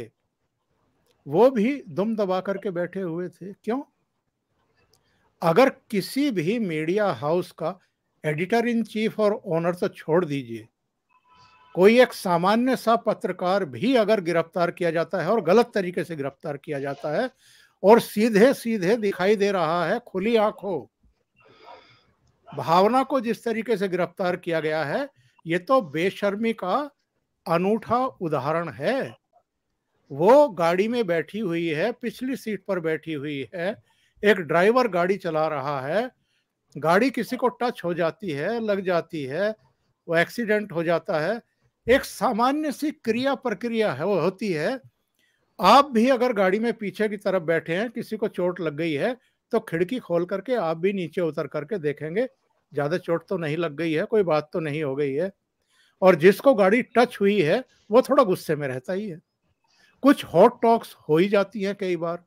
वो भी दुम दबा करके बैठे हुए थे क्यों अगर किसी भी मीडिया हाउस का एडिटर इन चीफ और ओनर तो छोड़ दीजिए कोई एक सामान्य सा पत्रकार भी अगर गिरफ्तार किया जाता है और गलत तरीके से गिरफ्तार किया जाता है और सीधे सीधे दिखाई दे रहा है खुली आंखों भावना को जिस तरीके से गिरफ्तार किया गया है ये तो बेशर्मी का अनूठा उदाहरण है वो गाड़ी में बैठी हुई है पिछली सीट पर बैठी हुई है एक ड्राइवर गाड़ी चला रहा है गाड़ी किसी को टच हो जाती है लग जाती है वो एक्सीडेंट हो जाता है एक सामान्य सी क्रिया प्रक्रिया है वो होती है आप भी अगर गाड़ी में पीछे की तरफ बैठे हैं किसी को चोट लग गई है तो खिड़की खोल करके आप भी नीचे उतर करके देखेंगे ज्यादा चोट तो नहीं लग गई है कोई बात तो नहीं हो गई है और जिसको गाड़ी टच हुई है वो थोड़ा गुस्से में रहता ही है कुछ हॉट टॉक्स हो ही जाती हैं कई बार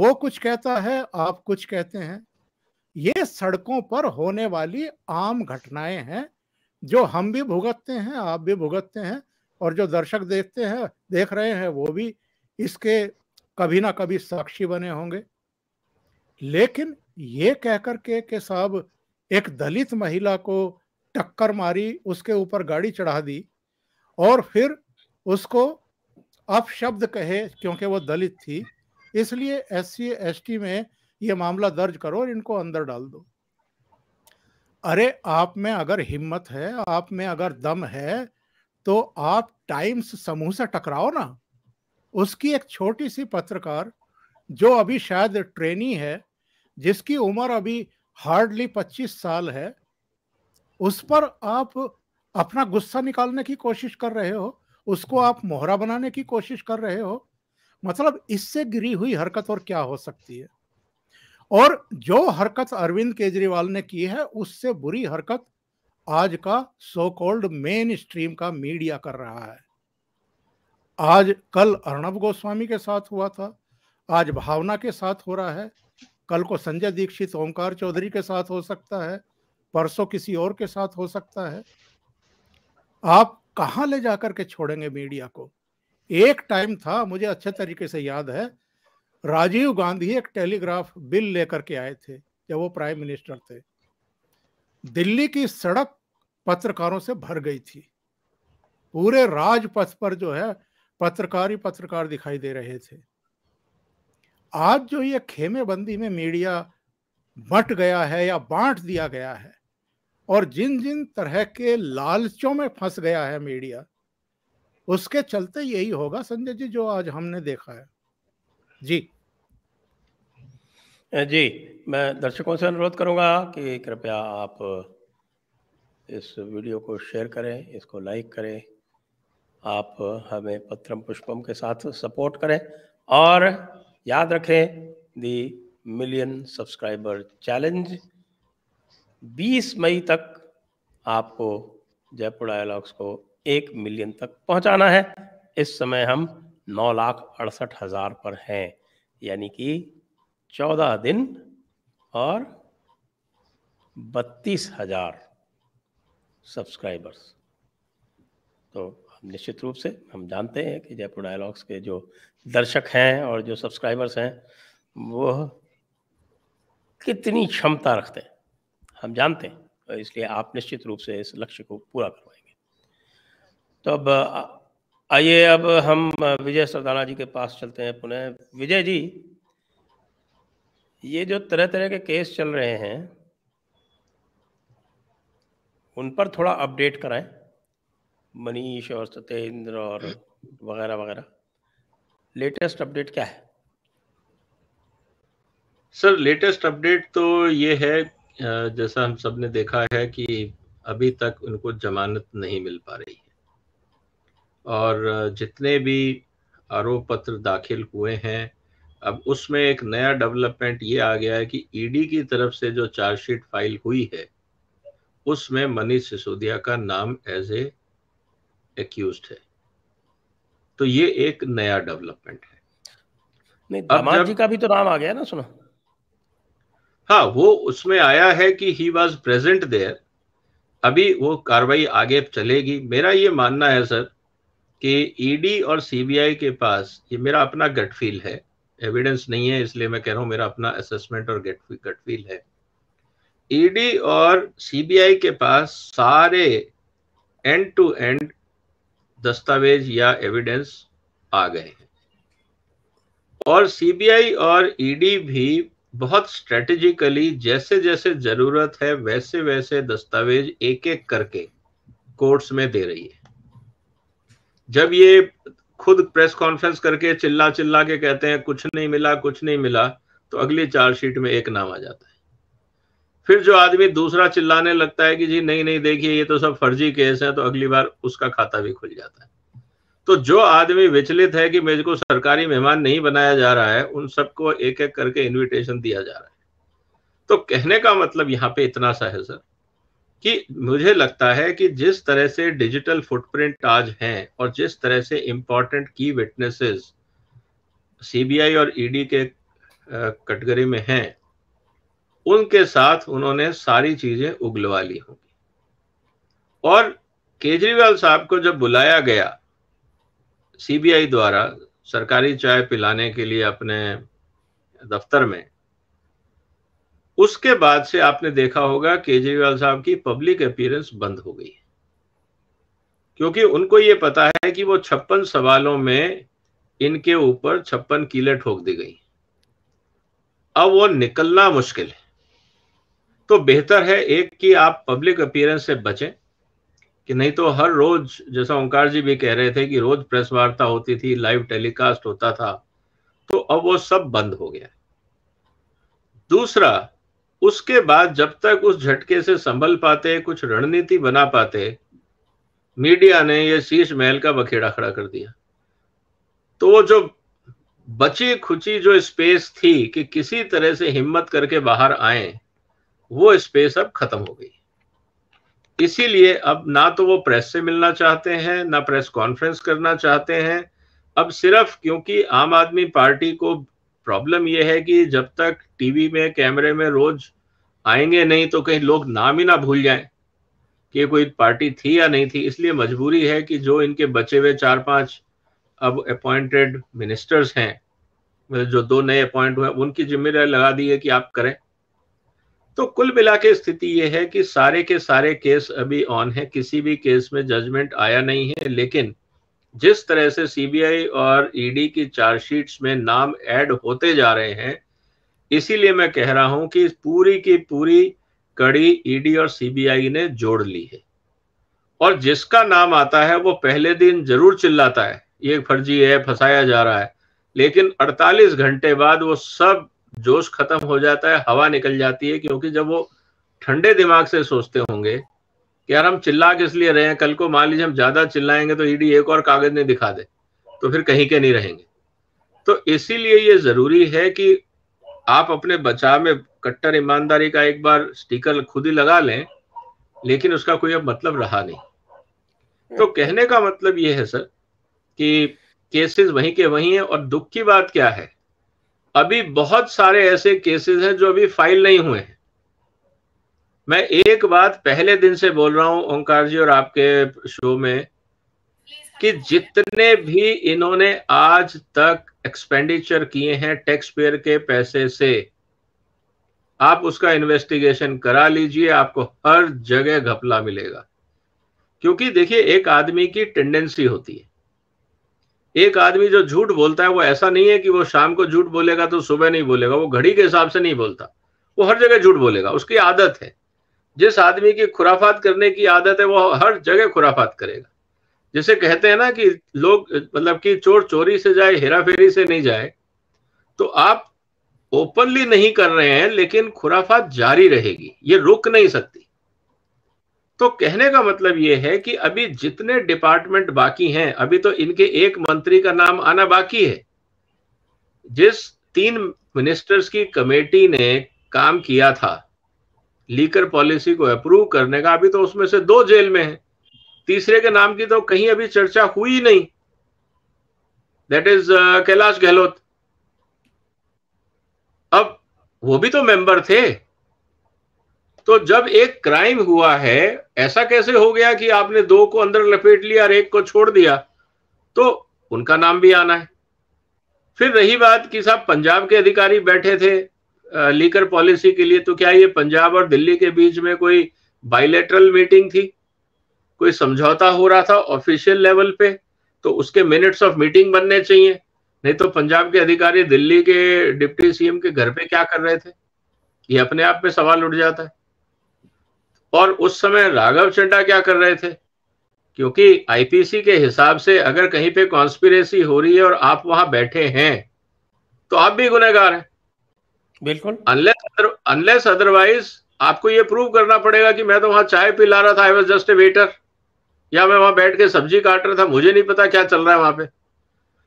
वो कुछ कहता है आप कुछ कहते हैं ये सड़कों पर होने वाली आम घटनाएं हैं जो हम भी भुगतते हैं आप भी भुगतते हैं और जो दर्शक देखते हैं देख रहे हैं वो भी इसके कभी ना कभी साक्षी बने होंगे लेकिन ये कहकर के कि साहब एक दलित महिला को टक्कर मारी उसके ऊपर गाड़ी चढ़ा दी और फिर उसको अपशब्द कहे क्योंकि वो दलित थी इसलिए एस सी में ये मामला दर्ज करो और इनको अंदर डाल दो अरे आप में अगर हिम्मत है आप में अगर दम है तो आप टाइम्स समूह से टकराओ ना उसकी एक छोटी सी पत्रकार जो अभी शायद ट्रेनी है जिसकी उम्र अभी हार्डली पच्चीस साल है उस पर आप अपना गुस्सा निकालने की कोशिश कर रहे हो उसको आप मोहरा बनाने की कोशिश कर रहे हो मतलब इससे गिरी हुई हरकत और क्या हो सकती है और जो हरकत अरविंद केजरीवाल ने की है उससे बुरी हरकत आज का सो कॉल्ड मेन स्ट्रीम का मीडिया कर रहा है आज कल अर्णब गोस्वामी के साथ हुआ था आज भावना के साथ हो रहा है कल को संजय दीक्षित ओंकार चौधरी के साथ हो सकता है परसों किसी और के साथ हो सकता है आप कहाँ ले जाकर के छोड़ेंगे मीडिया को एक टाइम था मुझे अच्छे तरीके से याद है राजीव गांधी एक टेलीग्राफ बिल लेकर के आए थे जब वो प्राइम मिनिस्टर थे दिल्ली की सड़क पत्रकारों से भर गई थी पूरे राजपथ पर जो है पत्रकार ही पत्रकार दिखाई दे रहे थे आज जो ये खेमेबंदी में मीडिया बट गया है या बांट दिया गया है और जिन जिन तरह के लालचों में फंस गया है मीडिया उसके चलते यही होगा संजय जी जो आज हमने देखा है जी जी मैं दर्शकों से अनुरोध करूंगा कि कृपया आप इस वीडियो को शेयर करें इसको लाइक करें आप हमें पत्रम पुष्पम के साथ सपोर्ट करें और याद रखें दी मिलियन सब्सक्राइबर चैलेंज 20 मई तक आपको जयपुर डायलॉग्स को एक मिलियन तक पहुंचाना है इस समय हम नौ लाख अड़सठ हज़ार पर हैं यानी कि चौदह दिन और बत्तीस हज़ार सब्सक्राइबर्स तो निश्चित रूप से हम जानते हैं कि जयपुर डायलॉग्स के जो दर्शक हैं और जो सब्सक्राइबर्स हैं वो कितनी क्षमता रखते हैं हम जानते हैं तो इसलिए आप निश्चित रूप से इस लक्ष्य को पूरा करवाएंगे तो अब आइए अब हम विजय सरदाना जी के पास चलते हैं पुनः विजय जी ये जो तरह तरह के केस चल रहे हैं उन पर थोड़ा अपडेट कराएं मनीष और सत्येंद्र और वगैरह वगैरह लेटेस्ट अपडेट क्या है सर लेटेस्ट अपडेट तो ये है जैसा हम सब ने देखा है कि अभी तक उनको जमानत नहीं मिल पा रही है और जितने भी आरोप पत्र दाखिल हुए हैं अब उसमें एक नया डेवलपमेंट ये आ गया है कि ईडी e की तरफ से जो चार्जशीट फाइल हुई है उसमें मनीष सिसोदिया का नाम एज ए एक्यूज है तो ये एक नया डेवलपमेंट है नहीं जी का भी तो नाम आ गया ना सुना हाँ वो उसमें आया है कि ही वॉज प्रेजेंट देयर अभी वो कार्रवाई आगे चलेगी मेरा ये मानना है सर कि ईडी e और सीबीआई के पास ये मेरा अपना गट फील है एविडेंस नहीं है इसलिए मैं कह रहा हूं मेरा अपना असेसमेंट और गट गट फील है ईडी e और सीबीआई के पास सारे एंड टू एंड दस्तावेज या एविडेंस आ गए हैं और सीबीआई और ईडी e भी बहुत स्ट्रेटेजिकली जैसे जैसे जरूरत है वैसे वैसे दस्तावेज एक एक करके कोर्ट्स में दे रही है जब ये खुद प्रेस कॉन्फ्रेंस करके चिल्ला चिल्ला के कहते हैं कुछ नहीं मिला कुछ नहीं मिला तो अगली चार्जशीट में एक नाम आ जाता है फिर जो आदमी दूसरा चिल्लाने लगता है कि जी नहीं नहीं देखिए ये तो सब फर्जी केस है तो अगली बार उसका खाता भी खुल जाता है तो जो आदमी विचलित है कि मेरे को सरकारी मेहमान नहीं बनाया जा रहा है उन सबको एक एक करके इनविटेशन दिया जा रहा है तो कहने का मतलब यहाँ पे इतना सा है सर कि मुझे लगता है कि जिस तरह से डिजिटल फुटप्रिंट आज है और जिस तरह से इम्पोर्टेंट की विटनेसेस सीबीआई और ईडी e के कैटेगरी में हैं उनके साथ उन्होंने सारी चीजें उगलवा ली होंगी और केजरीवाल साहब को जब बुलाया गया सीबीआई द्वारा सरकारी चाय पिलाने के लिए अपने दफ्तर में उसके बाद से आपने देखा होगा केजरीवाल साहब की पब्लिक अपीयरेंस बंद हो गई क्योंकि उनको ये पता है कि वो छप्पन सवालों में इनके ऊपर छप्पन कीले ठोक दी गई अब वो निकलना मुश्किल है तो बेहतर है एक कि आप पब्लिक अपीयरेंस से बचें कि नहीं तो हर रोज जैसा ओंकार जी भी कह रहे थे कि रोज प्रेस वार्ता होती थी लाइव टेलीकास्ट होता था तो अब वो सब बंद हो गया दूसरा उसके बाद जब तक उस झटके से संभल पाते कुछ रणनीति बना पाते मीडिया ने यह शीश महल का बखेड़ा खड़ा कर दिया तो वो जो बची खुची जो स्पेस थी कि किसी तरह से हिम्मत करके बाहर आए वो स्पेस अब खत्म हो गई इसीलिए अब ना तो वो प्रेस से मिलना चाहते हैं ना प्रेस कॉन्फ्रेंस करना चाहते हैं अब सिर्फ क्योंकि आम आदमी पार्टी को प्रॉब्लम ये है कि जब तक टीवी में कैमरे में रोज आएंगे नहीं तो कहीं लोग नाम ही ना भूल जाएं कि कोई पार्टी थी या नहीं थी इसलिए मजबूरी है कि जो इनके बचे हुए चार पांच अब अपॉइंटेड मिनिस्टर्स हैं मतलब जो दो नए अपॉइंट हुए उनकी जिम्मेदारी लगा दी है कि आप करें तो कुल मिला के स्थिति ये है कि सारे के सारे केस अभी ऑन है किसी भी केस में जजमेंट आया नहीं है लेकिन जिस तरह से सीबीआई और ईडी e की चार्जशीट्स में नाम ऐड होते जा रहे हैं इसीलिए मैं कह रहा हूं कि पूरी की पूरी कड़ी ईडी e और सीबीआई ने जोड़ ली है और जिसका नाम आता है वो पहले दिन जरूर चिल्लाता है ये फर्जी है फंसाया जा रहा है लेकिन 48 घंटे बाद वो सब जोश खत्म हो जाता है हवा निकल जाती है क्योंकि जब वो ठंडे दिमाग से सोचते होंगे यार हम चिल्ला किस लिए रहे हैं कल को मान लीजिए हम ज्यादा चिल्लाएंगे तो ईडी e एक और कागज नहीं दिखा दे तो फिर कहीं के नहीं रहेंगे तो इसीलिए ये जरूरी है कि आप अपने बचाव में कट्टर ईमानदारी का एक बार स्टिकर खुद ही लगा लें लेकिन उसका कोई अब मतलब रहा नहीं तो कहने का मतलब ये है सर कि केसेस वहीं के वहीं हैं और दुख की बात क्या है अभी बहुत सारे ऐसे केसेस हैं जो अभी फाइल नहीं हुए हैं मैं एक बात पहले दिन से बोल रहा हूं ओंकार जी और आपके शो में कि जितने भी इन्होंने आज तक एक्सपेंडिचर किए हैं टैक्स पेयर के पैसे से आप उसका इन्वेस्टिगेशन करा लीजिए आपको हर जगह घपला मिलेगा क्योंकि देखिए एक आदमी की टेंडेंसी होती है एक आदमी जो झूठ बोलता है वो ऐसा नहीं है कि वो शाम को झूठ बोलेगा तो सुबह नहीं बोलेगा वो घड़ी के हिसाब से नहीं बोलता वो हर जगह झूठ बोलेगा उसकी आदत है जिस आदमी की खुराफात करने की आदत है वो हर जगह खुराफात करेगा जैसे कहते हैं ना कि लोग मतलब कि चोर चोरी से जाए हेरा फेरी से नहीं जाए तो आप ओपनली नहीं कर रहे हैं लेकिन खुराफात जारी रहेगी ये रुक नहीं सकती तो कहने का मतलब ये है कि अभी जितने डिपार्टमेंट बाकी हैं अभी तो इनके एक मंत्री का नाम आना बाकी है जिस तीन मिनिस्टर्स की कमेटी ने काम किया था लीकर पॉलिसी को अप्रूव करने का अभी तो उसमें से दो जेल में है तीसरे के नाम की तो कहीं अभी चर्चा हुई नहीं that is uh, Kailash Gahlot अब वो भी तो मेंबर थे तो जब एक क्राइम हुआ है ऐसा कैसे हो गया कि आपने दो को अंदर लपेट लिया और एक को छोड़ दिया तो उनका नाम भी आना है फिर रही बात कि साहब पंजाब के अधिकारी बैठे थे लीकर पॉलिसी के लिए तो क्या ये पंजाब और दिल्ली के बीच में कोई बाइलेटरल मीटिंग थी कोई समझौता हो रहा था ऑफिशियल लेवल पे तो उसके मिनट्स ऑफ मीटिंग बनने चाहिए नहीं तो पंजाब के अधिकारी दिल्ली के डिप्टी सीएम के घर पे क्या कर रहे थे ये अपने आप में सवाल उठ जाता है और उस समय राघव चड्डा क्या कर रहे थे क्योंकि आईपीसी के हिसाब से अगर कहीं पे कॉन्स्पिरेसी हो रही है और आप वहां बैठे हैं तो आप भी गुनहगार हैं बिल्कुल अनलेस अनलेस अदरवाइज आपको ये प्रूव करना पड़ेगा कि मैं तो वहां चाय पिला रहा था I was just a waiter या मैं वहां बैठ के सब्जी काट रहा था मुझे नहीं पता क्या चल रहा है वहां पे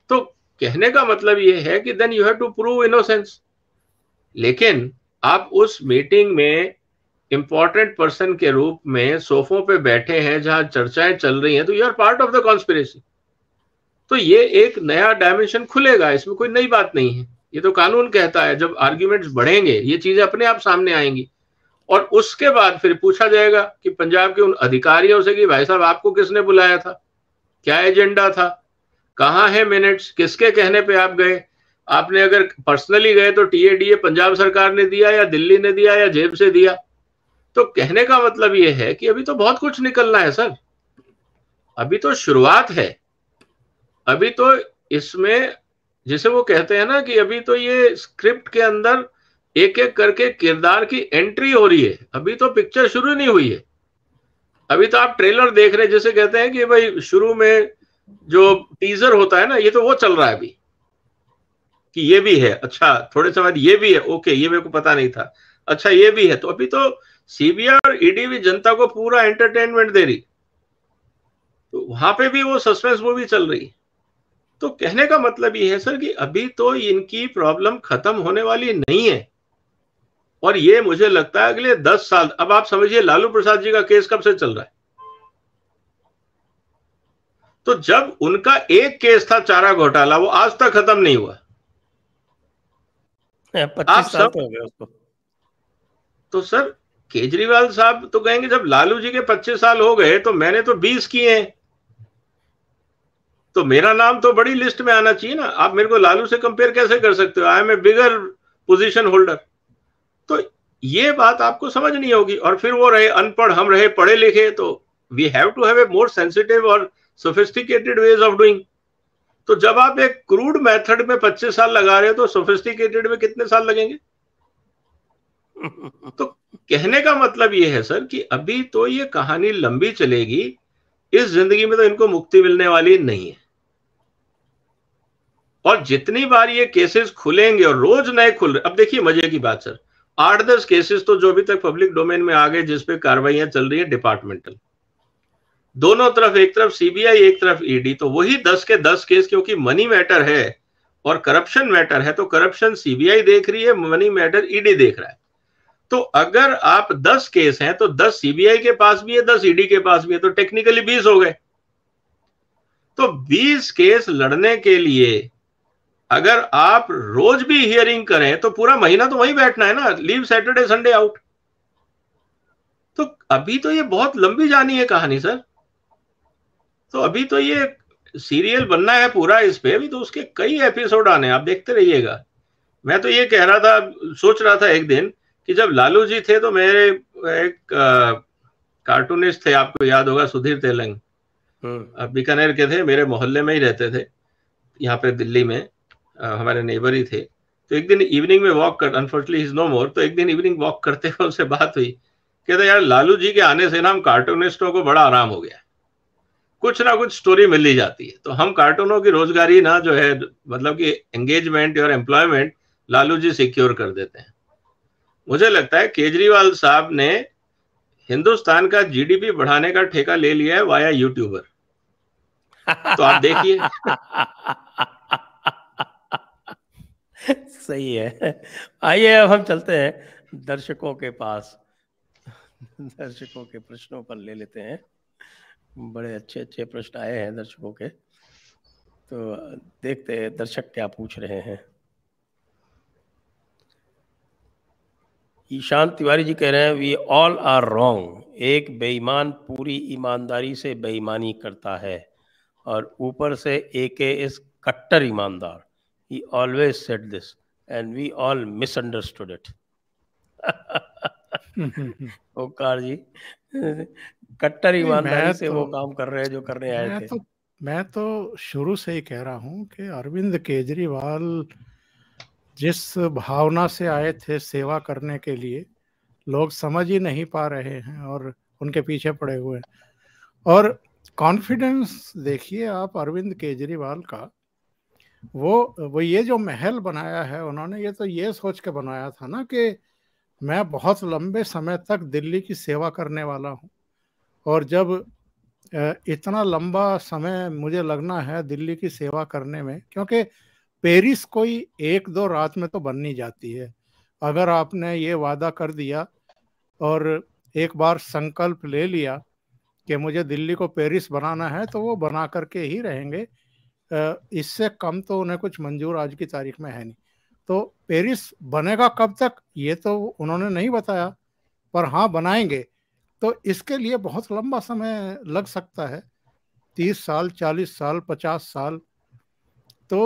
तो कहने का मतलब ये है कि then you have to prove innocence लेकिन आप उस मीटिंग में इंपॉर्टेंट पर्सन के रूप में सोफों पे बैठे हैं जहां चर्चाएं चल रही हैं तो you are part of the conspiracy तो ये एक नया डायमेंशन खुलेगा इसमें कोई नई बात नहीं है ये तो कानून कहता है जब आर्ग्यूमेंट्स बढ़ेंगे ये चीजें अपने आप सामने आएंगी और उसके बाद फिर पूछा जाएगा कि पंजाब के उन अधिकारियों से कि भाई साहब आपको किसने बुलाया था क्या एजेंडा था कहाँ है मिनट्स किसके कहने पे आप गए आपने अगर पर्सनली गए तो टीए पंजाब सरकार ने दिया या दिल्ली ने दिया या जेब से दिया तो कहने का मतलब ये है कि अभी तो बहुत कुछ निकलना है सर अभी तो शुरुआत है अभी तो इसमें जैसे वो कहते हैं ना कि अभी तो ये स्क्रिप्ट के अंदर एक एक करके किरदार की एंट्री हो रही है अभी तो पिक्चर शुरू नहीं हुई है अभी तो आप ट्रेलर देख रहे हैं जैसे कहते हैं कि भाई शुरू में जो टीजर होता है ना ये तो वो चल रहा है अभी कि ये भी है अच्छा थोड़े समय ये भी है ओके ये मेरे को पता नहीं था अच्छा ये भी है तो अभी तो सीबीआई और ईडी भी जनता को पूरा एंटरटेनमेंट दे रही तो वहां पे भी वो सस्पेंस मूवी चल रही है तो कहने का मतलब ये है सर कि अभी तो इनकी प्रॉब्लम खत्म होने वाली नहीं है और ये मुझे लगता है अगले दस साल अब आप समझिए लालू प्रसाद जी का केस कब से चल रहा है तो जब उनका एक केस था चारा घोटाला वो आज तक खत्म नहीं हुआ आप सब तो, तो सर केजरीवाल साहब तो कहेंगे जब लालू जी के 25 साल हो गए तो मैंने तो 20 किए हैं तो मेरा नाम तो बड़ी लिस्ट में आना चाहिए ना आप मेरे को लालू से कंपेयर कैसे कर सकते हो I am a bigger position holder तो ये बात आपको समझनी होगी और फिर वो रहे अनपढ़ हम रहे पढ़े लिखे तो we have to have a more sensitive और सोफिस्टिकेटेड वेज ऑफ डूइंग तो जब आप एक क्रूड मेथड में 25 साल लगा रहे हो तो सोफिस्टिकेटेड में कितने साल लगेंगे तो कहने का मतलब ये है सर कि अभी तो ये कहानी लंबी चलेगी इस जिंदगी में तो इनको मुक्ति मिलने वाली नहीं है और जितनी बार ये केसेस खुलेंगे और रोज नए खुल रहे अब देखिए मजे की बात सर आठ दस केसेस तो जो भी तक पब्लिक डोमेन में आ गए जिसपे कार्रवाइया चल रही है डिपार्टमेंटल दोनों तरफ एक तरफ सीबीआई एक तरफ ईडी e तो वही दस के दस केस क्योंकि मनी मैटर है और करप्शन मैटर है तो करप्शन सीबीआई देख रही है मनी मैटर ईडी देख रहा है तो अगर आप दस केस हैं तो दस सीबीआई के पास भी है दस ईडी e के पास भी है तो टेक्निकली बीस हो गए तो बीस केस लड़ने के लिए अगर आप रोज भी हियरिंग करें तो पूरा महीना तो वहीं बैठना है ना लीव सैटरडे संडे आउट तो अभी तो ये बहुत लंबी जानी है कहानी सर तो अभी तो ये सीरियल बनना है पूरा इस पे भी तो उसके कई एपिसोड आने आप देखते रहिएगा मैं तो ये कह रहा था सोच रहा था एक दिन कि जब लालू जी थे तो मेरे एक कार्टूनिस्ट थे आपको याद होगा सुधीर तेलंग बीकानेर हम्म। के थे मेरे मोहल्ले में ही रहते थे यहाँ पे दिल्ली में हमारे नेबर ही थे तो एक दिन इवनिंग में वॉक कर अनफॉर्चुनेटली इज नो मोर तो एक दिन इवनिंग वॉक करते हुए उनसे बात हुई कहते यार लालू जी के आने से ना हम कार्टूनिस्टों को बड़ा आराम हो गया कुछ ना कुछ स्टोरी मिल ही जाती है तो हम कार्टूनों की रोजगारी ना जो है मतलब कि एंगेजमेंट और एम्प्लॉयमेंट लालू जी सिक्योर कर देते हैं मुझे लगता है केजरीवाल साहब ने हिंदुस्तान का जीडीपी बढ़ाने का ठेका ले लिया है वाया यूट्यूबर तो आप देखिए सही है आइए अब हम चलते हैं दर्शकों के पास दर्शकों के प्रश्नों पर ले लेते हैं बड़े अच्छे अच्छे प्रश्न आए हैं दर्शकों के तो देखते हैं दर्शक क्या पूछ रहे हैं ईशान तिवारी जी कह रहे हैं वी ऑल आर रॉन्ग एक बेईमान पूरी ईमानदारी से बेईमानी करता है और ऊपर से ए के एस कट्टर ईमानदार He always said this, and we all misunderstood it. ओकार जी कट्टर ईमानदारी से तो, वो काम कर रहे हैं जो करने आए थे तो, मैं तो शुरू से ही कह रहा हूं कि अरविंद केजरीवाल जिस भावना से आए थे सेवा करने के लिए लोग समझ ही नहीं पा रहे हैं और उनके पीछे पड़े हुए हैं और कॉन्फिडेंस देखिए आप अरविंद केजरीवाल का वो वो ये जो महल बनाया है उन्होंने ये तो ये सोच के बनाया था ना कि मैं बहुत लंबे समय तक दिल्ली की सेवा करने वाला हूँ और जब इतना लंबा समय मुझे लगना है दिल्ली की सेवा करने में क्योंकि पेरिस कोई एक दो रात में तो बन नहीं जाती है अगर आपने ये वादा कर दिया और एक बार संकल्प ले लिया कि मुझे दिल्ली को पेरिस बनाना है तो वो बना करके ही रहेंगे इससे कम तो उन्हें कुछ मंजूर आज की तारीख में है नहीं तो पेरिस बनेगा कब तक ये तो उन्होंने नहीं बताया पर हाँ बनाएंगे तो इसके लिए बहुत लंबा समय लग सकता है तीस साल चालीस साल पचास साल तो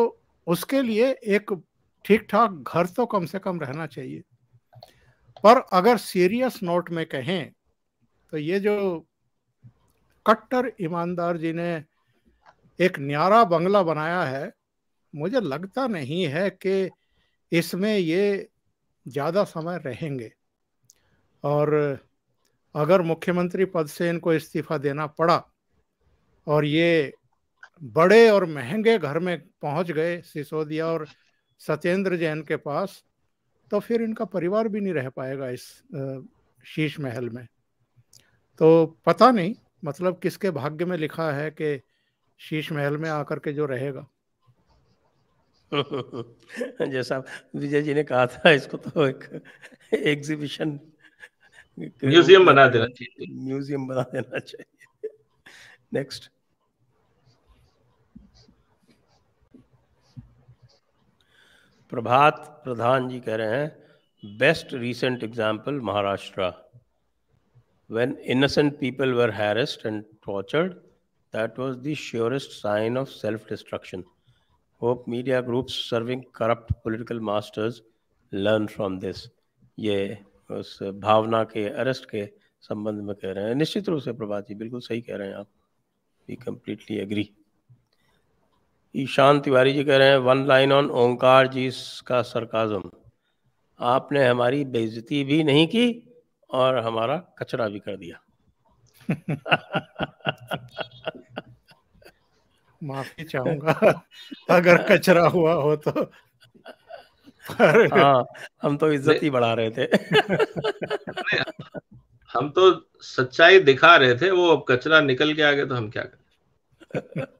उसके लिए एक ठीक ठाक घर तो कम से कम रहना चाहिए पर अगर सीरियस नोट में कहें तो ये जो कट्टर ईमानदार जी ने एक न्यारा बंगला बनाया है मुझे लगता नहीं है कि इसमें ये ज़्यादा समय रहेंगे और अगर मुख्यमंत्री पद से इनको इस्तीफा देना पड़ा और ये बड़े और महंगे घर में पहुंच गए सिसोदिया और सत्येंद्र जैन के पास तो फिर इनका परिवार भी नहीं रह पाएगा इस शीश महल में तो पता नहीं मतलब किसके भाग्य में लिखा है कि शीश महल में आकर के जो रहेगा जैसा विजय जी ने कहा था इसको तो एक एग्जीबिशन म्यूजियम बना देना चाहिए म्यूजियम बना देना चाहिए नेक्स्ट प्रभात प्रधान जी कह रहे हैं best recent example Maharashtra when innocent people were harassed and tortured That was the surest sign of self destruction. Hope media groups serving corrupt political masters learn from this. ये उस भावना के अरेस्ट के संबंध में कह रहे हैं निश्चित रूप से प्रभात जी बिल्कुल सही कह रहे हैं आप we completely agree Ishan Tiwari ji कह रहे हैं one line on Omkar ji का सरकाजम आपने हमारी बेइज्जती भी नहीं की और हमारा कचरा भी कर दिया माफी चाहूंगा अगर कचरा हुआ हो तो पर हाँ हम तो इज्जत ही बढ़ा रहे थे हम तो सच्चाई दिखा रहे थे वो अब कचरा निकल के आ गया तो हम क्या करें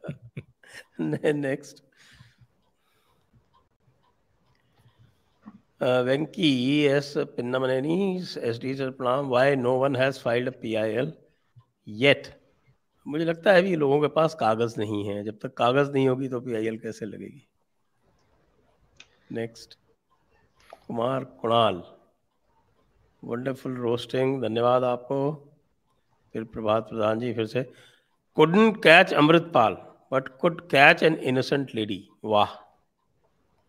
next Venky S Pinnamaneni S D sir प्रणाम why no one has filed P I L yet मुझे लगता है अभी लोगों के पास कागज नहीं है जब तक कागज नहीं होगी तो पी कैसे लगेगी next Kumar Kunal wonderful roasting धन्यवाद आपको फिर प्रभात प्रधान जी फिर से couldn't catch Amritpal but could catch an innocent lady वाह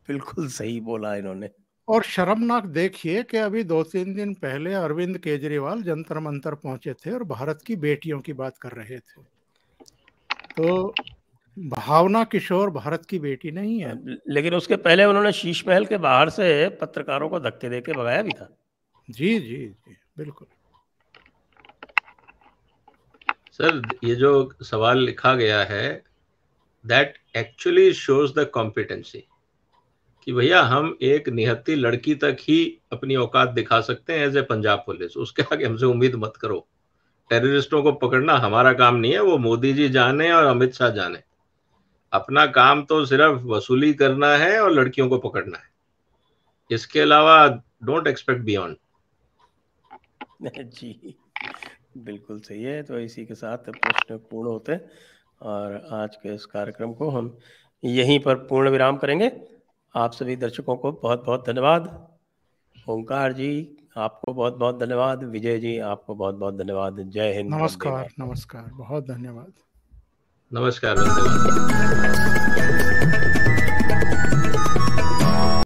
बिल्कुल सही बोला इन्होंने और शर्मनाक देखिए कि अभी दो तीन दिन पहले अरविंद केजरीवाल जंतर मंतर पहुंचे थे और भारत की बेटियों की बात कर रहे थे तो भावना किशोर भारत की बेटी नहीं है लेकिन उसके पहले उन्होंने शीश महल के बाहर से पत्रकारों को धक्के देके भगाया भी था जी जी जी बिल्कुल सर ये जो सवाल लिखा गया है that actually shows the competency कि भैया हम एक निहत्ती लड़की तक ही अपनी औकात दिखा सकते हैं एज ए पंजाब पुलिस उसके आगे हमसे उम्मीद मत करो टेररिस्टों को पकड़ना हमारा काम नहीं है वो मोदी जी जाने और अमित शाह जाने अपना काम तो सिर्फ वसूली करना है और लड़कियों को पकड़ना है इसके अलावा डोंट एक्सपेक्ट बियॉन्ड जी बिल्कुल सही है तो इसी के साथ प्रश्न पूर्ण होते हैं और आज के इस कार्यक्रम को हम यहीं पर पूर्ण विराम करेंगे आप सभी दर्शकों को बहुत बहुत धन्यवाद ओंकार जी आपको बहुत बहुत धन्यवाद विजय जी आपको बहुत बहुत धन्यवाद जय हिंद नमस्कार नमस्कार बहुत धन्यवाद नमस्कार